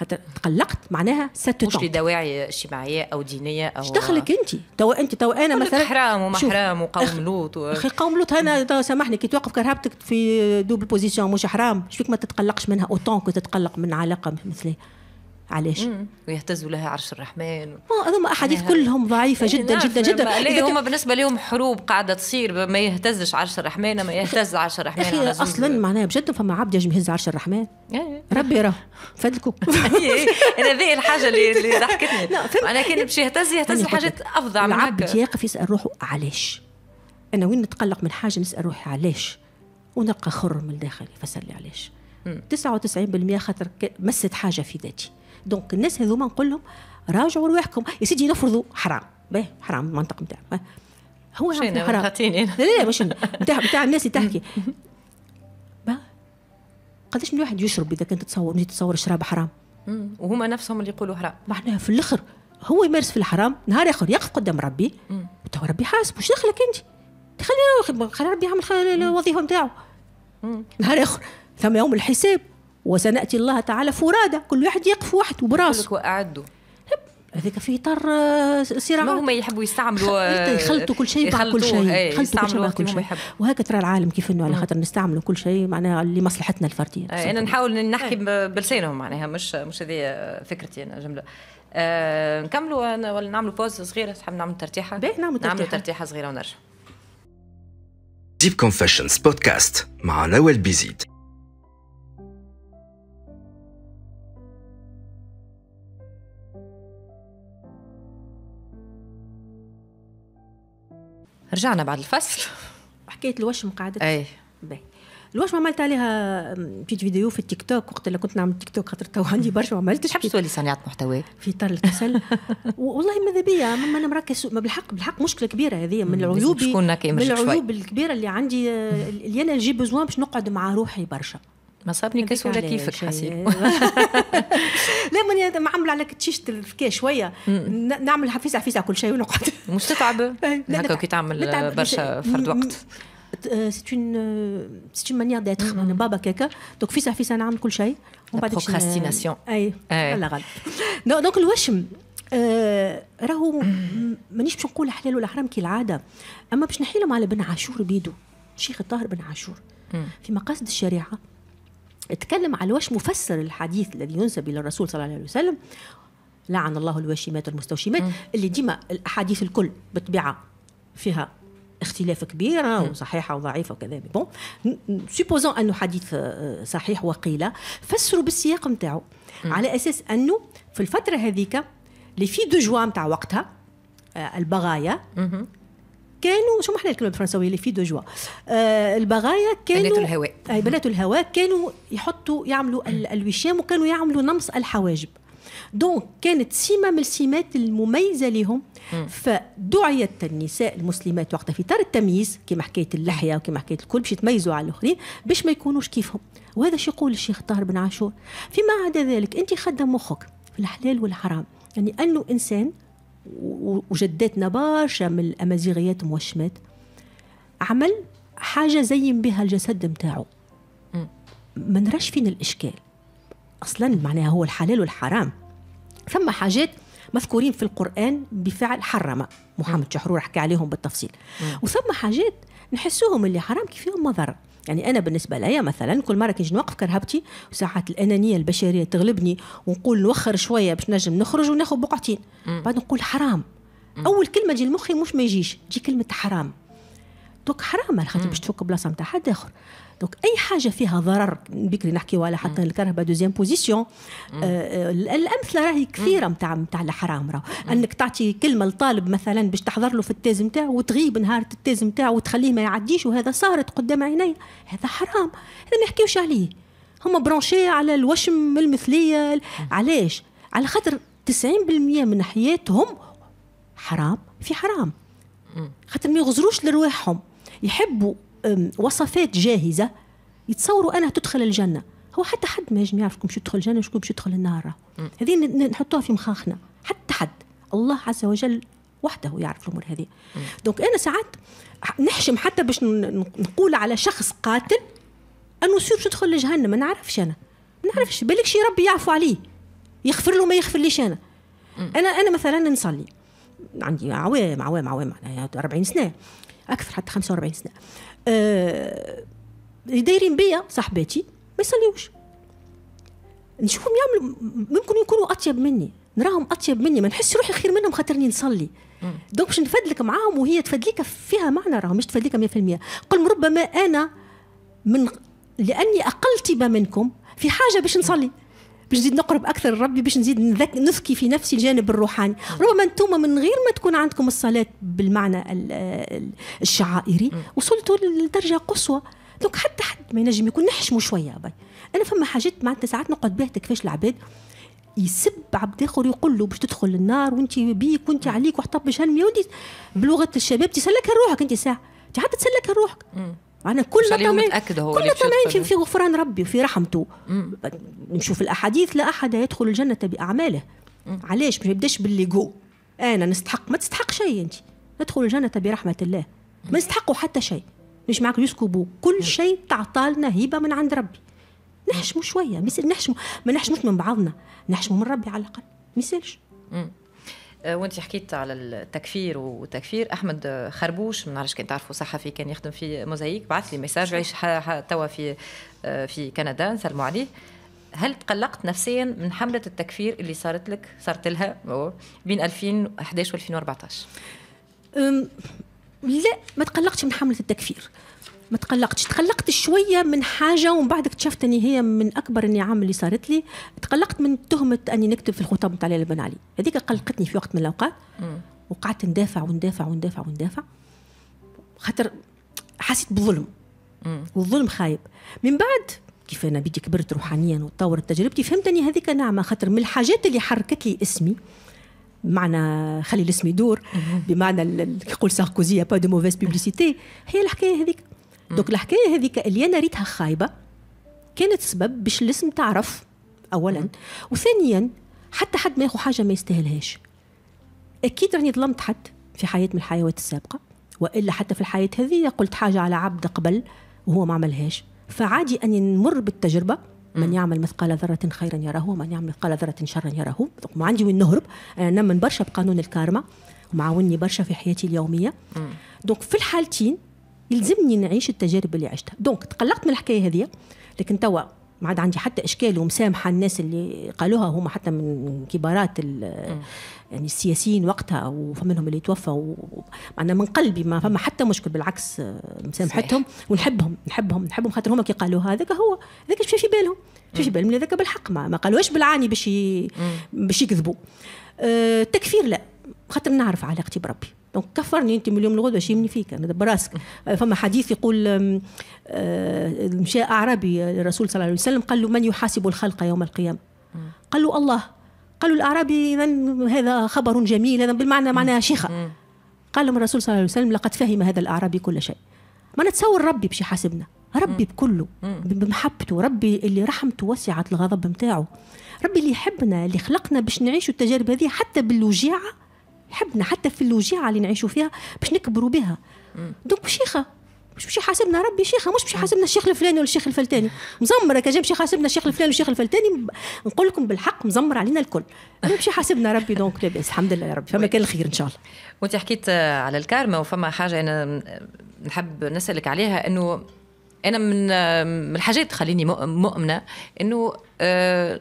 خاطر تقلقت معناها تونت مش لدواعي اجتماعيه او دينيه او اش دخلك انت تو انت تو انا مثلا حرام ومحرام وقوم لوط اخي قوم لوط انا سامحني كي توقف كرهبتك في دوبل بوزيسيون مش حرام شفيك ما تتقلقش منها اوتون كنت تتقلق من علاقه مثل علاش ويهتزوا لها عرش الرحمن ما هذوما احاديث كلهم ضعيفه إيه، جدا جدا جدا اذا إيه، هما بالنسبه لهم حروب قاعده تصير ما يهتزش عرش الرحمن ما يهتز عرش الرحمن اخي اصلا معناها بجد فما عبد يجم يهز عرش الرحمن إيه، ربي راه فدلكو انا ذي الحاجه اللي ضحكتني انا كان باش يهتز يهتز حاجه افظع معك العبد يقف يسال روحه علاش انا وين نتقلق من حاجه نسال روحي علاش ونلقى خر من داخلي لي علاش 99% خاطر مست حاجه في ذاتي دونك الناس هذوما نقول لهم راجعوا رواحكم يا سيدي نفرضوا حرام باهي حرام المنطق نتاع هو حرام لا لا مش نتاع نتاع الناس اللي تحكي قداش من واحد يشرب اذا كنت تتصور تصور شراب حرام وهما نفسهم اللي يقولوا حرام معناها في الاخر هو يمارس في الحرام نهار اخر يقف قدام ربي تو ربي حاسب واش دخلك انت خلي خلي ربي يعمل الوظيفه نتاعو نهار اخر ثم يوم الحساب وسناتي الله تعالى فرادى كل واحد يقف وحده براسه وأعدوا هذاك في اطار آه، صراعات هما يحبوا يستعملوا يخلطوا آه، كل شيء مع إيه، كل شيء يخلطوا كل شيء مع كل شيء وهكا ترى العالم كيف انه على خاطر نستعملوا كل شيء معناها لمصلحتنا الفرديه انا آه، نحاول نحكي بلسانهم معناها مش مش هذه فكرتي انا جمله أه نكملوا ولا نعملوا بوز صغيره تحب نعملوا ترتيحه باهي نعملوا ترتيحه نعملوا ترتيحه صغيره ونرجع ديب كونفيشنز بودكاست مع نوال بيزيد رجعنا بعد الفصل حكايه الوشم قعدت اي باهي ما عملت عليها بيت فيديو في التيك توك وقت اللي كنت نعمل تيك توك خاطر تو عندي برشا ما عملتش تحب تولي صانعه محتوى في طر الكسل والله ماذا بيا ما انا مركز بالحق بالحق مشكله كبيره هذه من العيوب من العيوب الكبيره اللي عندي اللي انا نجيب بزوان باش نقعد مع روحي برشا ما صابني كاس ولا كيفك حسيب لا ماني معمل على تشيشت الفكاه شويه نعمل حفيزه حفيزه على كل شيء ونقعد مش تتعب هكا كي تعمل برشا فرد وقت سيت اون سيت اون مانيير ديتر انا بابا كيكا دونك فيسع فيسع نعمل كل شيء ومن بعد بروكراستيناسيون اي على غالب دونك الوشم راهو مانيش باش نقول حلال ولا حرام كي العاده اما باش نحيلهم على بن عاشور بيدو الشيخ الطاهر بن عاشور في مقاصد الشريعه اتكلم على الوش مفسر الحديث الذي ينسب الى الرسول صلى الله عليه وسلم لعن الله الواشمات والمستوشمات اللي ديما الاحاديث الكل بالطبيعه فيها اختلاف كبير وصحيحه وضعيفه وكذا بون سوبوزون انه حديث آه، صحيح وقيل فسروا بالسياق نتاعو على اساس انه في الفتره هذيك لي في دو جوا نتاع وقتها آه، البغايا كانوا شو محل الكلمه الفرنسويه اللي في دو جوا آه البغايا كانوا بنات الهواء اي آه، بنات الهواء كانوا يحطوا يعملوا الوشام وكانوا يعملوا نمص الحواجب دونك كانت سيمه من السمات المميزه لهم فدعيت النساء المسلمات وقتها في طار التمييز كما حكايه اللحيه وكما حكايه الكل باش يتميزوا على الاخرين باش ما يكونوش كيفهم وهذا شو يقول الشيخ طاهر بن عاشور فيما عدا ذلك انت خدم مخك في الحلال والحرام يعني انه انسان وجداتنا باشا من الامازيغيات موشمات عمل حاجه زين بها الجسد نتاعو ما نراش فين الاشكال اصلا معناها هو الحلال والحرام ثم حاجات مذكورين في القران بفعل حرم محمد شحرور حكى عليهم بالتفصيل وثم حاجات نحسوهم اللي حرام كيفهم مضر يعني انا بالنسبه لي مثلا كل مره كي نجي نوقف كرهبتي وساعات الانانيه البشريه تغلبني ونقول نوخر شويه باش نجم نخرج وناخذ بقعتين بعد نقول حرام اول كلمه تجي لمخي مش ما يجيش تجي كلمه حرام دوك حرام على خاطر باش تفك بلاصه نتاع حد اخر دوك اي حاجه فيها ضرر بكري نحكيو على حتى الكرهبه دوزيام بوزيسيون آه،, آه الامثله راهي كثيره نتاع نتاع الحرام راه انك تعطي كلمه لطالب مثلا باش تحضر له في التيز نتاعو وتغيب نهار التيز نتاعو وتخليه ما يعديش وهذا صارت قدام عيني هذا حرام هذا ما يحكيوش عليه هما برونشي على الوشم المثليه علاش على خاطر 90% من حياتهم حرام في حرام خاطر ما يغزروش لرواحهم يحبوا وصفات جاهزه يتصوروا انها تدخل الجنه هو حتى حد ما يجم يعرفكم شو يدخل الجنه وشكون يدخل النار هذه نحطوها في مخاخنا حتى حد الله عز وجل وحده يعرف الامور هذه دونك انا ساعات نحشم حتى باش نقول على شخص قاتل انه سير يدخل لجهنم ما نعرفش انا ما نعرفش بالك شي ربي يعفو عليه يغفر له ما يغفر ليش انا انا انا مثلا نصلي عندي عوام عوام عوام 40 سنه اكثر حتى 45 سنه أه، اللي دايرين بيا صاحباتي ما يصليوش نشوفهم يعملوا ممكن يكونوا اطيب مني نراهم اطيب مني ما نحس روحي خير منهم خاطرني نصلي دونك باش نفدلك معاهم وهي تفدليك فيها معنى راه مش تفدليك 100% قل ربما انا من لاني اقل طيبه منكم في حاجه باش نصلي باش نزيد نقرب اكثر لربي باش نزيد نذكي في نفسي الجانب الروحاني ربما انتم من غير ما تكون عندكم الصلاه بالمعنى الشعائري وصلتوا لدرجه قصوى دونك حتى حد ما ينجم يكون نحشموا شويه باي. انا فما حاجات معناتها ساعات نقعد بها كيفاش العباد يسب عبد اخر يقول له باش تدخل النار وانت بيك وانت عليك وحطب بش يا ولدي بلغه الشباب تسلكها روحك انت ساعه انت حتى تسلكها روحك انا كلنا تمام متاكد هو كلنا في غفران ربي وفي رحمته نشوف الاحاديث لا احد يدخل الجنه باعماله مم. علاش ما يبداش باللي جو انا نستحق ما تستحق شيء انت ندخل الجنه برحمه الله ما نستحقوا حتى شيء مش معاك يسكبوا كل شيء تعطالنا هبه من عند ربي نحشموا شويه نحشموا ما نحشموش من بعضنا نحشموا من ربي على الاقل ما يسالش آه، وانت حكيت على التكفير والتكفير احمد خربوش ما نعرفش كان تعرفوا صحفي كان يخدم في موزايك بعث لي ميساج عايش توا في آه، في كندا نسلموا عليه هل تقلقت نفسيا من حمله التكفير اللي صارت لك صارت لها بين 2011 و 2014 لا ما تقلقتش من حمله التكفير ما تقلقتش تقلقت شوية من حاجة ومن بعد اكتشفت أني هي من أكبر النعم اللي صارت لي تقلقت من تهمة أني نكتب في الخطاب نتاع ليلى بن علي هذيك قلقتني في وقت من الأوقات وقعدت ندافع وندافع وندافع وندافع خاطر حسيت بظلم والظلم خايب من بعد كيف انا بدي كبرت روحانيا وتطورت تجربتي فهمت اني هذيك نعمه خاطر من الحاجات اللي حركت لي اسمي بمعنى خلي الاسم يدور بمعنى يقول ساركوزي با دو موفيز بيبليسيتي هي الحكايه هذيك دوك الحكايه هذيك اللي انا ريتها خايبه كانت سبب باش الاسم تعرف اولا مم. وثانيا حتى حد ما ياخذ حاجه ما يستاهلهاش اكيد راني ظلمت حد في حياه من الحيوات السابقه والا حتى في الحياه هذه قلت حاجه على عبد قبل وهو ما عملهاش فعادي ان نمر بالتجربه من يعمل مثقال ذرة خيرا يراه ومن يعمل مثقال ذرة شرا يراه ما عندي وين نهرب أنا نمن برشا بقانون الكارما ومعاوني برشا في حياتي اليومية دونك في الحالتين يلزمني نعيش التجارب اللي عشتها دونك تقلقت من الحكايه هذه لكن توا ما عاد عندي حتى اشكال ومسامحه الناس اللي قالوها هما حتى من كبارات يعني السياسيين وقتها وفمنهم اللي توفى معنا من قلبي ما فما حتى مشكل بالعكس مسامحتهم ونحبهم نحبهم نحبهم خاطر هما كي قالوا هذاك هو هذاك شو في بالهم شو في بالهم هذاك بالحق ما, ما قالوهاش بالعاني باش باش يكذبوا أه التكفير لا خاطر نعرف علاقتي بربي دونك كفرني انت من اليوم باش يمني فيك انا براسك فما حديث يقول آه، مشى اعرابي الرسول صلى الله عليه وسلم قال له من يحاسب الخلق يوم القيامه قال له الله قال له الاعرابي اذا هذا خبر جميل هذا بالمعنى معناها شيخه قال لهم الرسول صلى الله عليه وسلم لقد فهم هذا الاعرابي كل شيء ما نتصور ربي باش يحاسبنا ربي بكله بمحبته ربي اللي رحمته وسعت الغضب نتاعو ربي اللي يحبنا اللي خلقنا باش نعيشوا التجارب هذه حتى بالوجيعه حبنا حتى في الوجيعه اللي نعيشوا فيها باش نكبروا بها دونك شيخة مش باش يحاسبنا ربي شيخه مش باش يحاسبنا الشيخ الفلاني ولا الشيخ الفلتاني مزمر كان باش يحاسبنا الشيخ الفلاني والشيخ الفلتاني نقول لكم بالحق مزمر علينا الكل مش يحاسبنا ربي دونك لاباس الحمد لله يا ربي فما كان الخير ان شاء الله وانت حكيت على الكارما وفما حاجه انا نحب نسالك عليها انه انا من من الحاجات تخليني مؤمنه انه آه،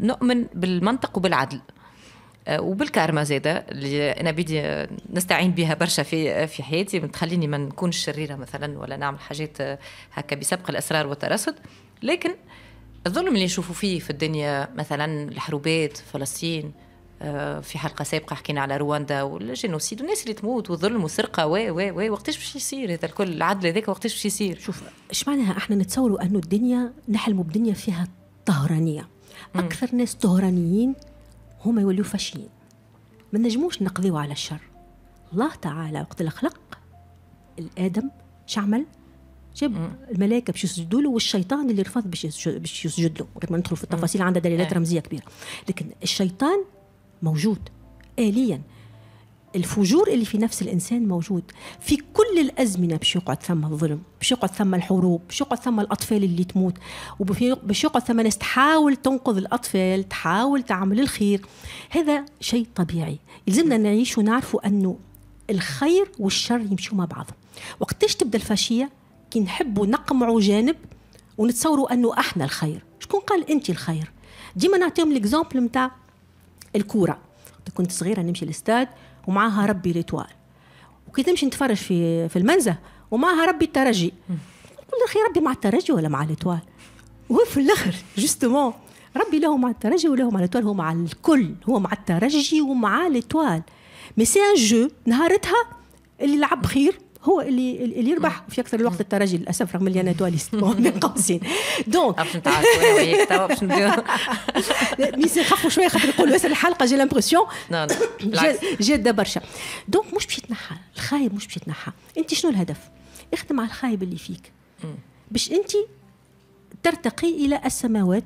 نؤمن بالمنطق وبالعدل وبالكارما زادة اللي أنا بدي نستعين بها برشا في في حياتي تخليني ما نكونش شريرة مثلا ولا نعمل حاجات هكا بسبق الأسرار والترصد لكن الظلم اللي نشوفوا فيه في الدنيا مثلا الحروبات فلسطين آه، في حلقه سابقه حكينا على رواندا والجينوسيد والناس اللي تموت والظلم والسرقه و و و وقتاش باش يصير هذا الكل العدل هذاك وقتاش باش يصير شوف اش معناها احنا نتصوروا انه الدنيا نحلموا بدنيا فيها طهرانيه اكثر ناس طهرانيين هما يوليو فاشيين ما نجموش نقضيو على الشر الله تعالى وقت اللي خلق الادم شعمل جاب الملائكه باش يسجدوا له والشيطان اللي رفض باش باش يسجد له ما ندخلوا في التفاصيل عندها دلالات إيه. رمزيه كبيره لكن الشيطان موجود اليا الفجور اللي في نفس الانسان موجود في كل الازمنه باش يقعد ثم الظلم باش يقعد ثم الحروب باش يقعد ثم الاطفال اللي تموت وباش يقعد ثم ناس تحاول تنقذ الاطفال تحاول تعمل الخير هذا شيء طبيعي يلزمنا نعيش ونعرفوا انه الخير والشر يمشوا مع بعض وقتاش تبدا الفاشيه كي نحبوا نقمعوا جانب ونتصوروا انه احنا الخير شكون قال انت الخير ديما نعطيهم ليكزامبل نتاع الكوره كنت صغيره نمشي للاستاد ومعاها ربي ليتوال وكي تمشي نتفرج في في المنزه ومعاها ربي الترجي قلت اخي ربي مع الترجي ولا مع ليتوال وهو في الاخر جوستومون ربي له مع الترجي وله مع ليتوال هو مع الكل هو مع الترجي ومع ليتوال مي سي ان جو نهارتها اللي لعب خير هو اللي اللي يربح في اكثر الوقت الترجي للاسف رغم اللي انا دواليست بين قوسين دونك باش نتعرفوا ميس نخافوا شويه خاطر نقولوا اسال الحلقه جي لامبرسيون جاده برشا دونك مش باش يتنحى الخايب مش باش يتنحى انت شنو الهدف؟ اخدم على الخايب اللي فيك باش انت ترتقي الى السماوات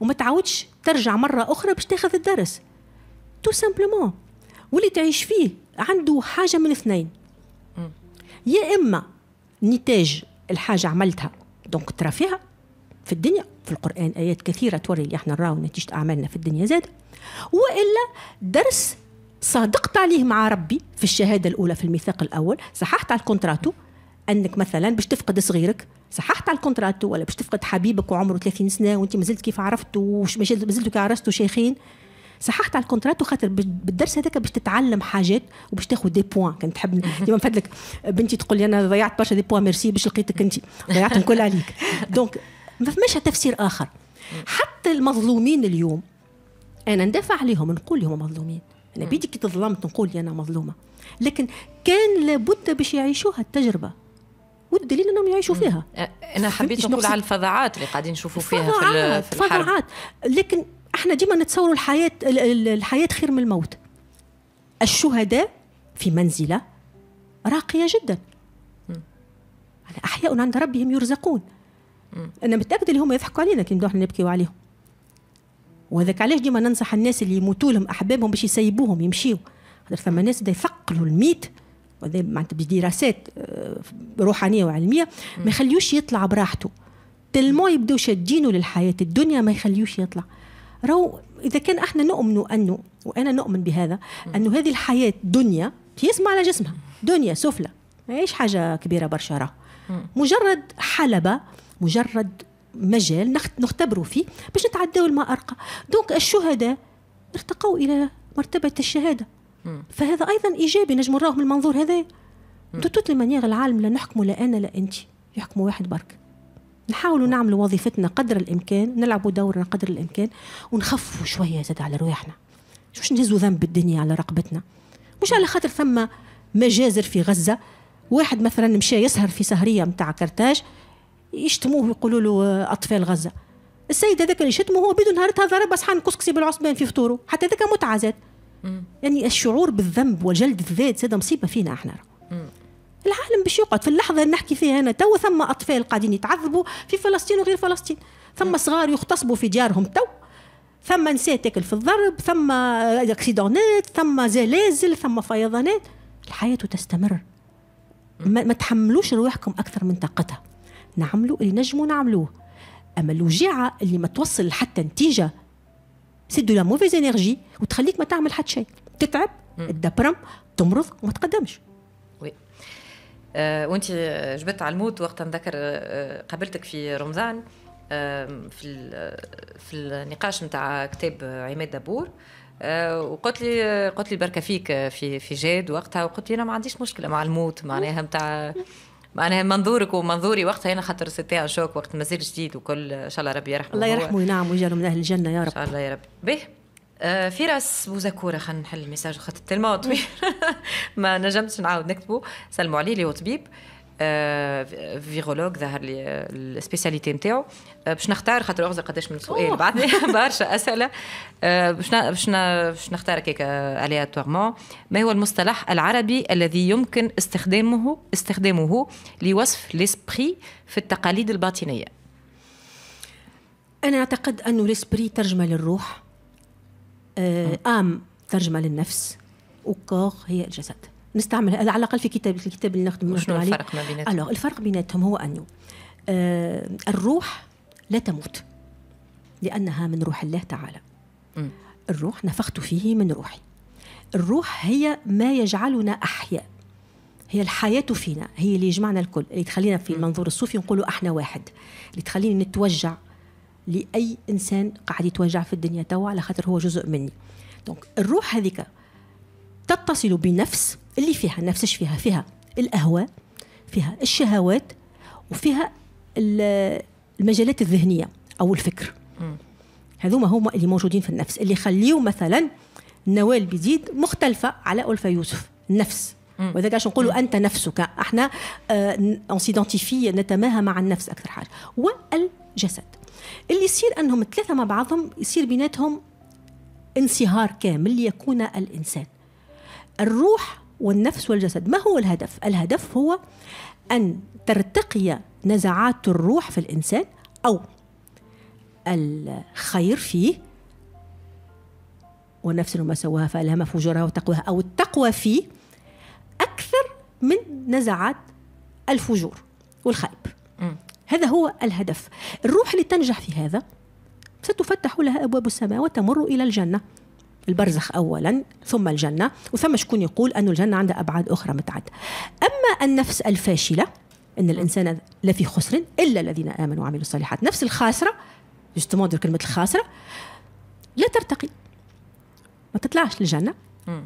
وما تعاودش ترجع مره اخرى باش تاخذ الدرس تو سامبلومون واللي تعيش فيه عنده حاجه من اثنين يا اما نتاج الحاجه عملتها دونك ترى فيها في الدنيا في القران ايات كثيره توري اللي احنا نراو نتيجه اعمالنا في الدنيا زاد والا درس صادقت عليه مع ربي في الشهاده الاولى في الميثاق الاول صححت على الكونتراتو انك مثلا باش تفقد صغيرك صححت على الكونتراتو ولا باش تفقد حبيبك وعمره 30 سنه وانت مازلت كيف عرفت ومازلتوا كيف عرستوا شيخين صححت على الكونترات وخاطر بالدرس هذاك باش تتعلم حاجات وباش تاخذ دي بوان كنت تحب ديما نفدلك بنتي تقول لي انا ضيعت برشا دي بوان ميرسي باش لقيتك انت ضيعت الكل عليك دونك ما فماش تفسير اخر حتى المظلومين اليوم انا ندافع عليهم نقول لهم مظلومين انا بيدي كي تظلمت نقول لي انا مظلومه لكن كان لابد باش يعيشوها التجربه والدليل انهم يعيشوا فيها انا حبيت نقول على الفظاعات اللي قاعدين نشوفوا فيها في, الحرب فظاعات لكن احنا ديما نتصوروا الحياه الحياه خير من الموت الشهداء في منزله راقيه جدا احياء عند ربهم يرزقون انا متاكده اللي هم يضحكوا علينا كي نروح نبكيو عليهم وهذاك علاش ديما ننصح الناس اللي يموتوا لهم احبابهم باش يسيبوهم يمشيو خاطر ثم ناس بدا يثقلوا الميت وهذا معناتها بدراسات آه، روحانيه وعلميه ما يخليوش يطلع براحته تلمو يبداو شادينه للحياه الدنيا ما يخليوش يطلع راهو اذا كان احنا نؤمن انه وانا نؤمن بهذا انه هذه الحياه دنيا تيسمى على جسمها دنيا سفلى ماهيش حاجه كبيره برشا مجرد حلبه مجرد مجال نختبروا فيه باش نتعداو الماء ارقى دونك الشهداء ارتقوا الى مرتبه الشهاده فهذا ايضا ايجابي نجم نراوه من المنظور هذا دو توت لي العالم لا نحكموا لا انا لا انت يحكموا واحد برك نحاولوا نعملوا وظيفتنا قدر الامكان نلعبوا دورنا قدر الامكان ونخفوا شويه زاد على رواحنا مش نهزوا ذنب الدنيا على رقبتنا مش على خاطر ثم مجازر في غزه واحد مثلا مشى يسهر في سهريه متاع كرتاج يشتموه ويقولوا له اطفال غزه السيد هذاك اللي شتمه هو بيدو نهارتها ضرب صحن كسكسي بالعصبان في فطوره حتى ذاك متعه زاد يعني الشعور بالذنب وجلد الذات هذا مصيبه فينا احنا العالم باش يقعد في اللحظه اللي نحكي فيها انا تو ثم اطفال قاعدين يتعذبوا في فلسطين وغير فلسطين ثم صغار يغتصبوا في ديارهم تو ثم نساء تاكل في الضرب ثم اكسيدونات ثم زلازل ثم فيضانات الحياه تستمر ما, ما تحملوش رواحكم اكثر من طاقتها نعملوا اللي نجموا نعملوه اما الوجيعه اللي ما توصل لحتى نتيجه سي دو لا موفيز انرجي وتخليك ما تعمل حتى شيء تتعب تدبرم تمرض وما تقدمش آه، وانت آه، جبت على الموت وقت نذكر آه، قابلتك في رمضان في في النقاش نتاع كتاب عماد دابور وقلت لي قلت لي بركه فيك في في جاد وقتها وقلت لي انا ما عنديش مشكله مع الموت معناها نتاع معناها منظورك ومنظوري وقتها انا خاطر سيتي ان شوك وقت مازال جديد وكل ان شاء الله ربي يرحمه الله يرحمه ينعم ويجعله من اهل الجنه يا رب ان شاء الله يا رب به آه، فراس بوزكوره خلينا نحل الميساج خاطر تلما طويل ما نجمتش نعاود نكتبه سلموا عليه اللي هو طبيب آه، فيرولوج ظهر لي آه، السبيساليتي نتاعو باش نختار خاطر اغزر قداش من سؤال بعثني برشا اسئله باش باش باش نختار هكاك الياتوارمون ما هو المصطلح العربي الذي يمكن استخدامه استخدامه لوصف ليسبري في التقاليد الباطنيه انا اعتقد انه ليسبري ترجمه للروح آه، آه. ام ترجمه للنفس وكوغ هي الجسد نستعمل على الاقل في كتاب الكتاب اللي نخدم شنو الفرق ما بيناتهم؟ الفرق بيناتهم هو انه آه الروح لا تموت لانها من روح الله تعالى م. الروح نفخت فيه من روحي الروح هي ما يجعلنا احياء هي الحياة فينا هي اللي يجمعنا الكل اللي تخلينا في المنظور الصوفي نقولوا احنا واحد اللي تخليني نتوجع لاي انسان قاعد يتوجع في الدنيا توا على خاطر هو جزء مني دونك الروح هذيك تتصل بنفس اللي فيها نفس ايش فيها فيها الاهواء فيها الشهوات وفيها المجالات الذهنيه او الفكر هذوما هما اللي موجودين في النفس اللي يخليو مثلا نوال بيزيد مختلفه على الفا يوسف النفس وذاك كاش نقولوا انت نفسك احنا اون آه، نتماهى مع النفس اكثر حاجه والجسد اللي يصير أنهم ثلاثة مع بعضهم يصير بيناتهم انصهار كامل ليكون الإنسان الروح والنفس والجسد ما هو الهدف؟ الهدف هو أن ترتقي نزعات الروح في الإنسان أو الخير فيه ونفس ما سواها فألهمها فجورها وتقواها أو التقوى فيه أكثر من نزعات الفجور والخيب هذا هو الهدف الروح اللي تنجح في هذا ستفتح لها أبواب السماء وتمر إلى الجنة البرزخ أولا ثم الجنة وثم شكون يقول أن الجنة عندها أبعاد أخرى متعد أما النفس الفاشلة ان الانسان لفي خسر الا الذين امنوا وعملوا الصالحات نفس الخاسره جوستومون كلمه الخاسره لا ترتقي ما تطلعش للجنه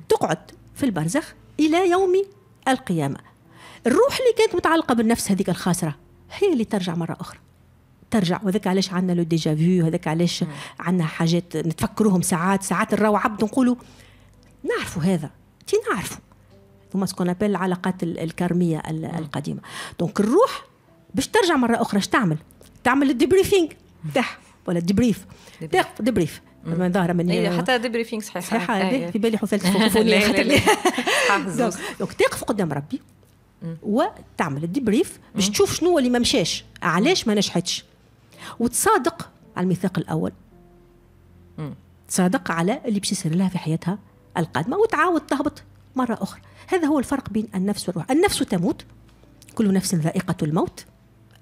تقعد في البرزخ الى يوم القيامه الروح اللي كانت متعلقه بالنفس هذيك الخاسره هي اللي ترجع مرة أخرى ترجع وهذاك علاش عندنا لو ديجا فيو هذاك علاش عندنا حاجات نتفكروهم ساعات ساعات نراو عبد نقولوا نعرفوا هذا تي نعرفوا ثم سكون ابل العلاقات الكرميه القديمه دونك الروح باش ترجع مره اخرى اش تعمل تعمل الديبريفينغ تاعها ولا الديبريف تاخذ ديبريف من ظاهرة من أيه حتى ديبريفينغ صحيح صحيح أيوة. في بالي حثلت فوقفوني خاطر دونك تقف قدام ربي وتعمل الديبريف باش تشوف شنو اللي ما مشاش علاش ما نجحتش وتصادق على الميثاق الاول تصادق على اللي باش يصير لها في حياتها القادمه وتعاود تهبط مره اخرى هذا هو الفرق بين النفس والروح النفس تموت كل نفس ذائقه الموت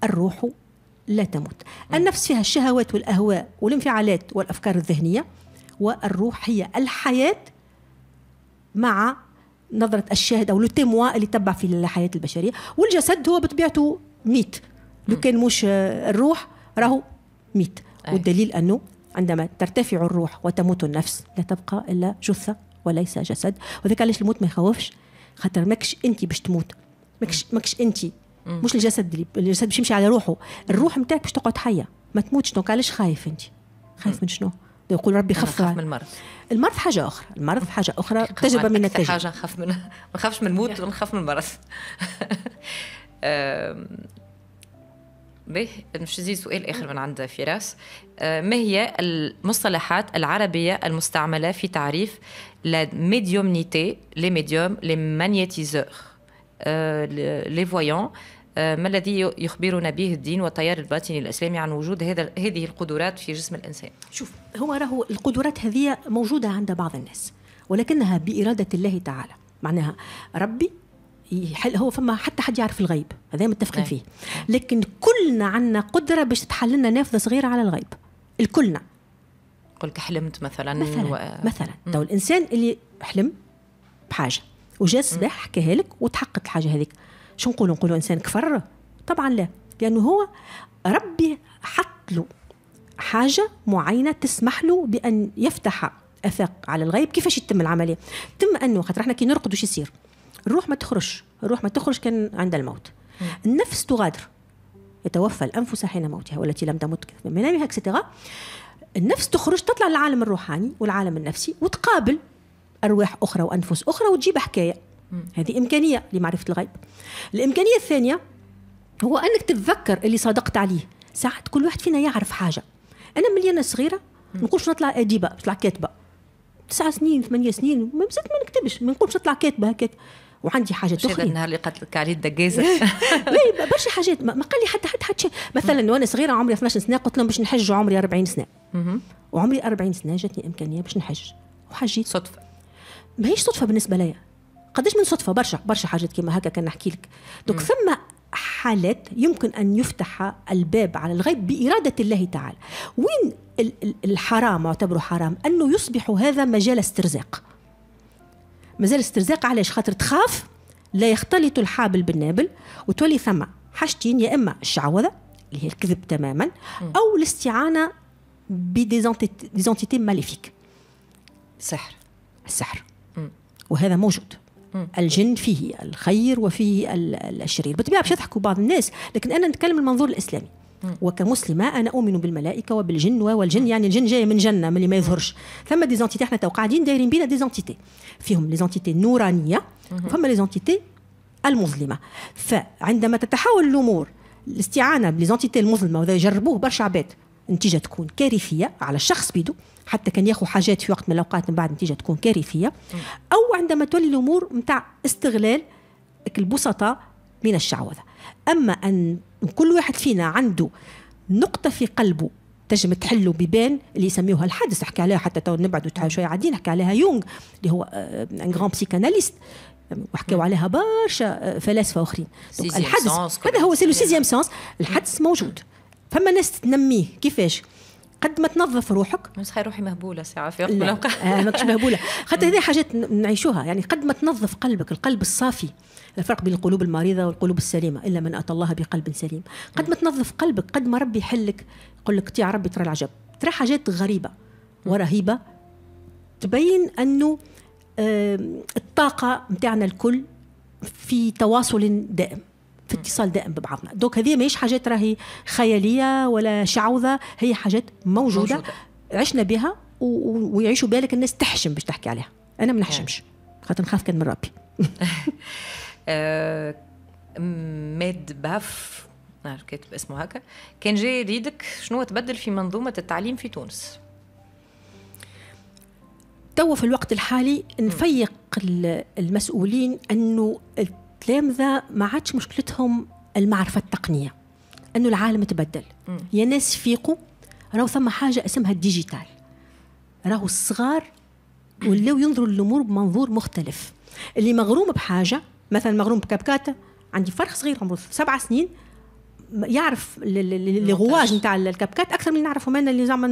الروح لا تموت النفس فيها الشهوات والاهواء والانفعالات والافكار الذهنيه والروح هي الحياه مع نظره الشاهد او لو اللي تبع في الحياه البشريه والجسد هو بطبيعته ميت لو كان مش الروح راهو ميت والدليل انه عندما ترتفع الروح وتموت النفس لا تبقى الا جثه وليس جسد وذلك علاش الموت ما يخوفش خاطر ماكش انت باش تموت ماكش ماكش انت مش الجسد اللي الجسد باش يمشي على روحه الروح نتاعك باش تقعد حيه ما تموتش دونك علاش خايف انت خايف من شنو؟ يقول ربي خف من المرض المرض حاجة أخرى المرض حاجة أخرى تجربة من التجربة حاجة نخاف من ما نخافش من الموت ونخاف من المرض به مش زي سؤال اخر من عند فراس أه، ما هي المصطلحات العربيه المستعمله في تعريف لا ميديومنيتي لي ميديوم لي مانيتيزور لي فويون آه، ما الذي يخبرنا به الدين والتيار الباطني الاسلامي عن وجود هذا هذه القدرات في جسم الانسان؟ شوف هو راهو القدرات هذه موجوده عند بعض الناس ولكنها باراده الله تعالى معناها ربي يحل هو فما حتى حد يعرف الغيب هذا متفقين نعم. فيه نعم. لكن كلنا عندنا قدره باش تحل لنا نافذه صغيره على الغيب الكلنا قلت حلمت مثلا مثلا و... مثلا الانسان اللي حلم بحاجه وجا الصباح حكاها لك وتحققت الحاجه هذيك شو نقولوا نقولوا انسان كفر طبعا لا لانه هو ربي حط له حاجه معينه تسمح له بان يفتح افاق على الغيب كيفاش يتم العمليه تم انه خاطر احنا كي نرقد وش يصير الروح ما تخرجش الروح ما تخرج كان عند الموت النفس تغادر يتوفى الانفس حين موتها والتي لم تمت من منامها اكسترا النفس تخرج تطلع للعالم الروحاني والعالم النفسي وتقابل ارواح اخرى وانفس اخرى وتجيب حكايه هذه إمكانية لمعرفة الغيب الإمكانية الثانية هو أنك تتذكر اللي صدقت عليه ساعات كل واحد فينا يعرف حاجة أنا ملي أنا صغيرة نقولش نطلع أديبة نطلع كاتبة تسع سنين ثمانية سنين ما مازلت ما نكتبش ما نقولش نطلع كاتبة هكاك وعندي حاجات اخرى النهار اللي قتلك عليه الدجازه لا برشا حاجات ما قال لي حتى حتى حتى شيء مثلا وانا صغيره عمري 12 سنه قلت لهم باش نحج وعمري 40 سنه وعمري 40 سنه جاتني امكانيه باش نحج وحجيت صدفه ماهيش صدفه بالنسبه لي قداش من صدفه برشا برشا حاجات كيما هكا كان نحكي لك دوك ثم حالات يمكن ان يفتح الباب على الغيب باراده الله تعالى وين الحرام اعتبره حرام انه يصبح هذا مجال استرزاق مجال استرزاق علاش خاطر تخاف لا يختلط الحابل بالنابل وتولي ثم حاجتين يا اما الشعوذه اللي هي الكذب تماما او الاستعانه بديزونتيتي ماليفيك سحر السحر وهذا موجود الجن فيه الخير وفيه الشرير بطبيعة باش يضحكوا بعض الناس لكن أنا نتكلم من المنظور الإسلامي وكمسلمة أنا أؤمن بالملائكة وبالجن والجن يعني الجن جاي من جنة من اللي ما يظهرش ثم دي زونتيتي احنا توقعدين قاعدين دايرين بينا دي فيهم ليزونتيتي نورانية فما ليزونتيتي المظلمة فعندما تتحول الأمور الاستعانة بليزونتيتي المظلمة وذا يجربوه برشا عباد نتيجه تكون كارثيه على الشخص بيدو حتى كان ياخذ حاجات في وقت من الاوقات من بعد نتيجه تكون كارثيه او عندما تولي الامور نتاع استغلال البسطاء من الشعوذه اما ان كل واحد فينا عنده نقطه في قلبه تنجم تحلو ببان اللي يسميوها الحدس احكي عليها حتى تو نبعدوا شويه عادين حكى عليها يونغ اللي هو ان غران بسيكاناليست وحكاو عليها برشا آه، فلاسفه اخرين الحدث هذا هو سي لو سيزيام سانس الحدث موجود فما ناس تنميه كيفاش قد ما تنظف روحك نسخة روحي مهبولة ساعة في وقت آه ماكش مهبولة خاطر هذه حاجات نعيشوها يعني قد ما تنظف قلبك القلب الصافي الفرق بين القلوب المريضة والقلوب السليمة إلا من أتى الله بقلب سليم قد ما تنظف قلبك قد ما ربي يحلك يقول لك يا ربي ترى العجب ترى حاجات غريبة ورهيبة تبين أنه الطاقة متاعنا الكل في تواصل دائم في اتصال دائم ببعضنا دوك هذه ماهيش حاجات راهي خياليه ولا شعوذه هي حاجات موجوده, موجودة. عشنا بها ويعيشوا بالك الناس تحشم باش تحكي عليها انا ما نحشمش نعم. خاطر نخاف كان من ربي آه، ماد باف كاتب اسمه هكا كان جاي يريدك شنو تبدل في منظومه التعليم في تونس توا في الوقت الحالي نفيق المسؤولين انه التلامذه ما عادش مشكلتهم المعرفه التقنيه انه العالم تبدل يا ناس فيقوا راهو ثم حاجه اسمها الديجيتال راهو الصغار ولاو ينظروا للامور بمنظور مختلف اللي مغروم بحاجه مثلا مغروم بكبكاته عندي فرخ صغير عمره سبع سنين يعرف لي غواج نتاع الكبكات اكثر من نعرفهم انا اللي زعما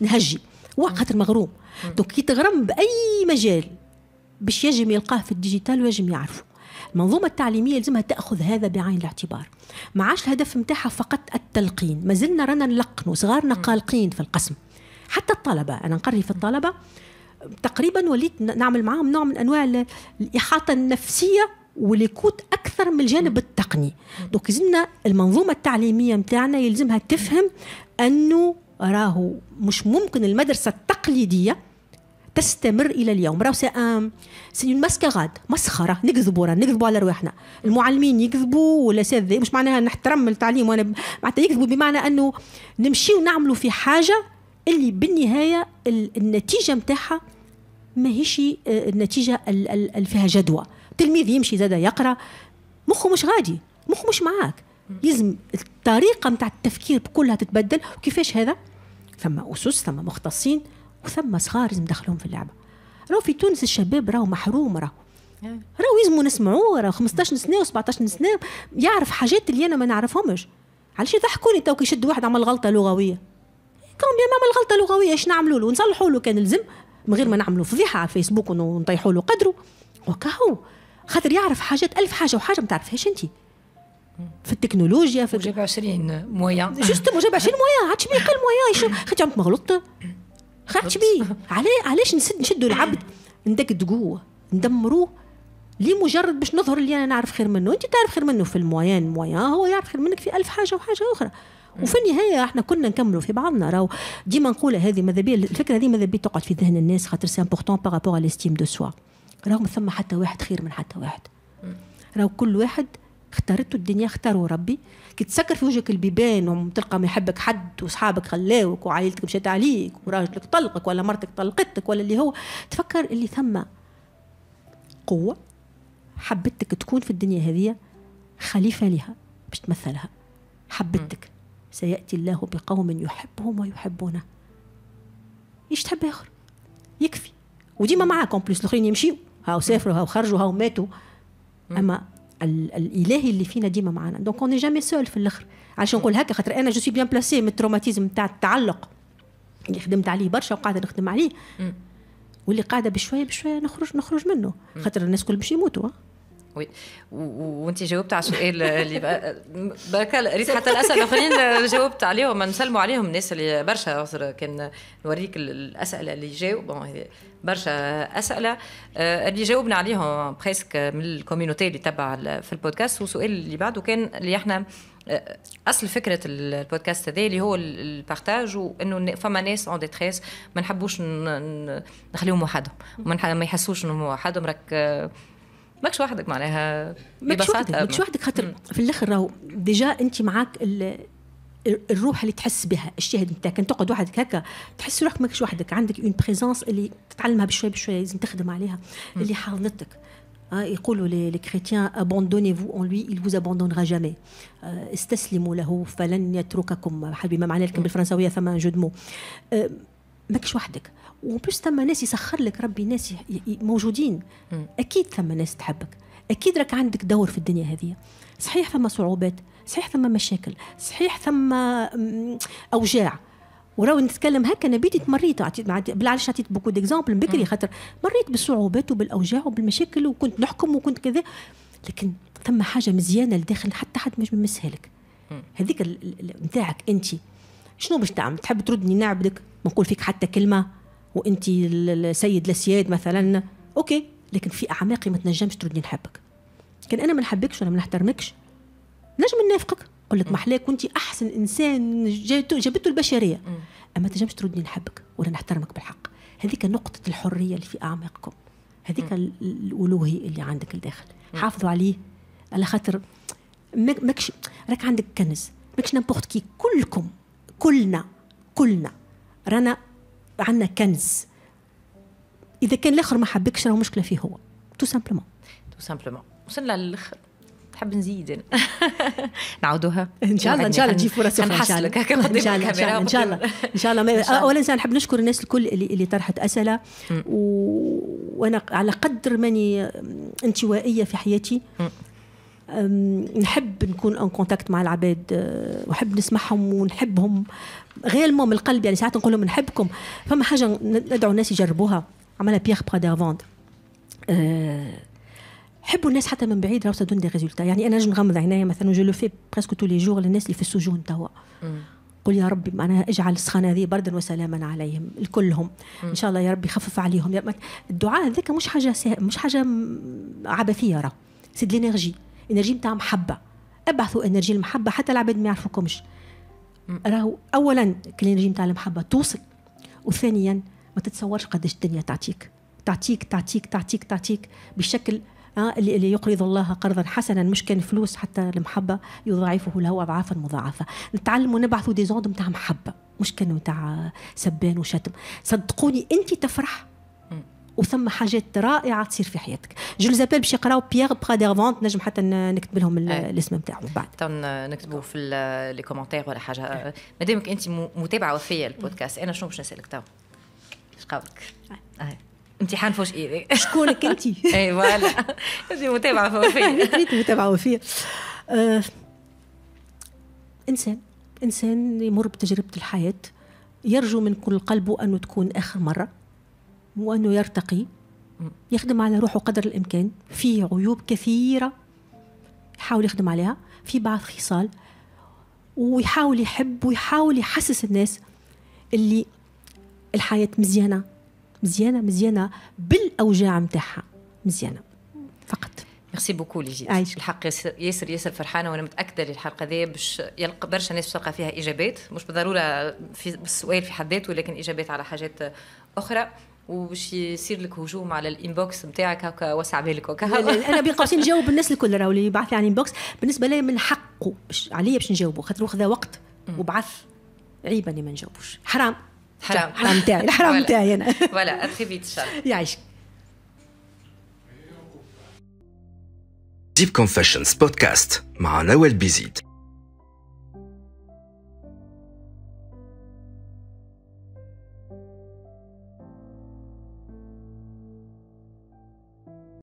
نهجي هو خاطر مغروم دونك كي تغرم باي مجال باش يجم يلقاه في الديجيتال ويجم يعرفه المنظومة التعليمية لازمها تأخذ هذا بعين الاعتبار ما عادش الهدف متاعها فقط التلقين ما زلنا رانا نلقنوا صغارنا قالقين في القسم حتى الطلبة أنا نقري في الطلبة تقريبا وليت نعمل معاهم نوع من أنواع الإحاطة النفسية وليكوت اكثر من الجانب التقني دوك زلنا المنظومه التعليميه نتاعنا يلزمها تفهم انه راهو مش ممكن المدرسه التقليديه تستمر الى اليوم راه سي ان سي اون مسخره نكذبوا راه نكذبوا على رواحنا المعلمين يكذبوا ولا سي مش معناها نحترم التعليم وانا معناتها يكذبوا بمعنى انه نمشي ونعملوا في حاجه اللي بالنهايه النتيجه نتاعها ماهيش آه، النتيجه اللي فيها جدوى تلميذ يمشي زاد يقرا مخه مش غادي مخه مش معاك لازم الطريقه نتاع التفكير كلها تتبدل وكيفاش هذا ثم اسس ثم مختصين ثم صغار لازم دخلهم في اللعبه راهو في تونس الشباب راهو محروم راهو راهو يزمو نسمعوه راهو 15 سنه و17 سنه يعرف حاجات اللي انا ما نعرفهمش علاش يضحكوني تو يشد واحد عمل غلطه لغويه كون بيان عمل غلطه لغويه ايش نعملوا له نصلحوا له كان لزم من غير ما نعملوا فضيحه على الفيسبوك ونطيحوا له قدره وكهو خاطر يعرف حاجات ألف حاجه وحاجه ما تعرفهاش انت في التكنولوجيا في جاب 20 مويان جوست جاب 20 مويان عاد شنو يقل مويان خاطر عمرك ما غلطت خرجت بيه علاه علاش نسد نشدوا العبد ندقد قوه ندمروه لمجرد باش نظهر اللي انا نعرف خير منه انت تعرف خير منه في المويان مويان هو يعرف خير منك في ألف حاجه وحاجه اخرى وفي النهايه احنا كنا نكملوا في بعضنا راهو ديما نقول هذه ماذا بيا الفكره هذه ماذا بيا تقعد في ذهن الناس خاطر سي امبورتون باغابوغ على ليستيم دو سوا راهو ما ثم حتى واحد خير من حتى واحد راهو كل واحد اخترت الدنيا اختاروا ربي كي تسكر في وجهك البيبان وتلقى ما يحبك حد وصحابك خلاوك وعائلتك مشات عليك وراجلك طلقك ولا مرتك طلقتك ولا اللي هو تفكر اللي ثم قوه حبتك تكون في الدنيا هذه خليفه لها باش تمثلها حبتك سياتي الله بقوم يحبهم ويحبونه ايش تحب اخر يكفي وديما معاك اون بليس الاخرين يمشيوا هاو سافروا هاو خرجوا هاو ماتوا اما الالهي اللي فينا ديما معانا دونك اون جامي سول في الاخر علشان نقول هكا خاطر انا جو سوي بيان بلاسي من التروماتيزم تاع التعلق اللي خدمت عليه برشا وقاعده نخدم عليه واللي قاعده بشويه بشويه نخرج نخرج منه خاطر الناس كل باش يموتوا وي وانت جاوبت على السؤال اللي بركا ريت حتى الاسئله الاخرين جاوبت عليهم نسلموا عليهم الناس اللي برشا كان نوريك الاسئله اللي جاوا بون برشا اسئله اللي جاوبنا عليهم بريسك من الكوميونيتي اللي تبع في البودكاست والسؤال اللي بعده كان اللي احنا اصل فكره البودكاست هذا اللي هو البارتاج وانه فما ناس اون ديتريس ما نحبوش نخليهم وحدهم ما يحسوش انهم وحدهم راك ماكش وحدك معناها ماكش وحدك ماكش وحدك خاطر في الاخر راهو ديجا انت معاك الروح اللي تحس بها الشاهد نتاعك كان تقعد وحدك هكا تحس روحك ماكش وحدك عندك اون بريزونس اللي تتعلمها بشوي بشوي لازم تخدم عليها اللي حاضنتك آه، يقولوا لي كريتيان فو اون لوي il vous abandonnera jamais آه، استسلموا له فلن يترككم حبيبي ما معناه لكم بالفرنساويه ثم جو دو مو ماكش وحدك وان بلوس ثم ناس يسخر لك ربي ناس موجودين اكيد ثم ناس تحبك اكيد راك عندك دور في الدنيا هذه صحيح ثم صعوبات صحيح ثم مشاكل صحيح ثم اوجاع وراو نتكلم هكا انا بيتي تمريت بالعلاش عطيت بوكو ديكزامبل بكري خاطر مريت بالصعوبات وبالاوجاع وبالمشاكل وكنت نحكم وكنت كذا لكن ثم حاجه مزيانه لداخل حتى حد مش يمسها لك هذيك نتاعك انت شنو باش تعمل تحب تردني نعبدك ما نقول فيك حتى كلمه وانت السيد لسياد مثلا اوكي لكن في اعماقي ما تنجمش تردني نحبك كان انا ما نحبكش ولا ما نحترمكش نجم نافقك نقول لك محلاك وانت احسن انسان جابته البشريه اما تنجمش تردني نحبك ولا نحترمك بالحق هذيك نقطه الحريه اللي في اعماقكم هذيك الالوهي اللي عندك الداخل حافظوا عليه على خاطر ماكش راك عندك كنز ماكش نبوخت كي كلكم كلنا كلنا رانا عندنا كنز اذا كان الاخر ما حبكش راهو مشكله فيه هو تو سامبلومون تو سامبلومون وصلنا للاخر تحب نزيد انا نعاودوها ان شاء الله ان شاء الله تجي فرص ان شاء الله ان شاء الله ان شاء الله اولا نحب نشكر الناس الكل اللي, اللي طرحت اسئله وانا على قدر ماني انطوائيه في حياتي نحب نكون ان كونتاكت مع العباد أه، ونحب نسمعهم ونحبهم غير من القلب يعني ساعات نقول لهم نحبكم فما حاجه ندعو الناس يجربوها عملها بيير برا دافوند حبوا الناس حتى من بعيد راهو دون دي ريزولتا يعني انا نجم نغمض عينيا مثلا جو لو في بريسك تو لي جور للناس اللي في السجون توا قل يا ربي معناها اجعل السخانه هذه بردا وسلاما عليهم الكلهم ان شاء الله يا ربي خفف عليهم الدعاء هذاك مش حاجه مش حاجه عبثيه راه سي دي لينيرجي انرجي بتاع محبه ابعثوا انرجي المحبه حتى العباد ما يعرفوكمش راهو اولا انرجي نتاع المحبه توصل وثانيا ما تتصورش قداش الدنيا تعطيك تعطيك تعطيك تعطيك تعطيك بشكل آه، اللي يقرض الله قرضا حسنا مش كان فلوس حتى المحبه يضاعفه له اضعافا مضاعفه نتعلم ونبعثوا دي زوند نتاع محبه مش كانوا نتاع سبان وشتم صدقوني انت تفرح وثم حاجات رائعه تصير في حياتك جو ليزابيل باش يقراو بيير براديرفونت نجم حتى نكتب لهم آه. الاسم نتاعهم بعد نكتبوا في لي كومونتير ولا حاجه آه. مادامك انت متابعه وفيه للبودكاست انا شنو باش نسالك تو قولك امتحان آه. فوش ايدي شكونك انت اي فوالا انت متابعه وفيه انت متابعه وفيه انسان انسان يمر بتجربه الحياه يرجو من كل قلبه انه تكون اخر مره هو أنه يرتقي يخدم على روحه قدر الإمكان في عيوب كثيرة يحاول يخدم عليها في بعض خصال ويحاول يحب ويحاول يحسس الناس اللي الحياة مزيانة مزيانة مزيانة بالأوجاع متاعها مزيانة فقط ميرسي بوكو اللي جيت عايش. الحق ياسر ياسر فرحانه وانا متاكده للحلقة الحلقه دي باش يلقى برشا ناس تلقى فيها اجابات مش بالضروره في السؤال في حد ذاته ولكن اجابات على حاجات اخرى وباش يصير لك هجوم على الانبوكس نتاعك هكا وسع بالك هكا انا بين قوسين نجاوب الناس الكل راهو اللي يبعث لي على الانبوكس بالنسبه لي من حقه باش عليا باش نجاوبه خاطر خذا وقت وبعث عيب اني ما نجاوبوش حرام حرام حرام تاعي الحرام تاعي انا فوالا تري فيت يعيشك ديب كونفيشنز بودكاست مع نوال بيزيد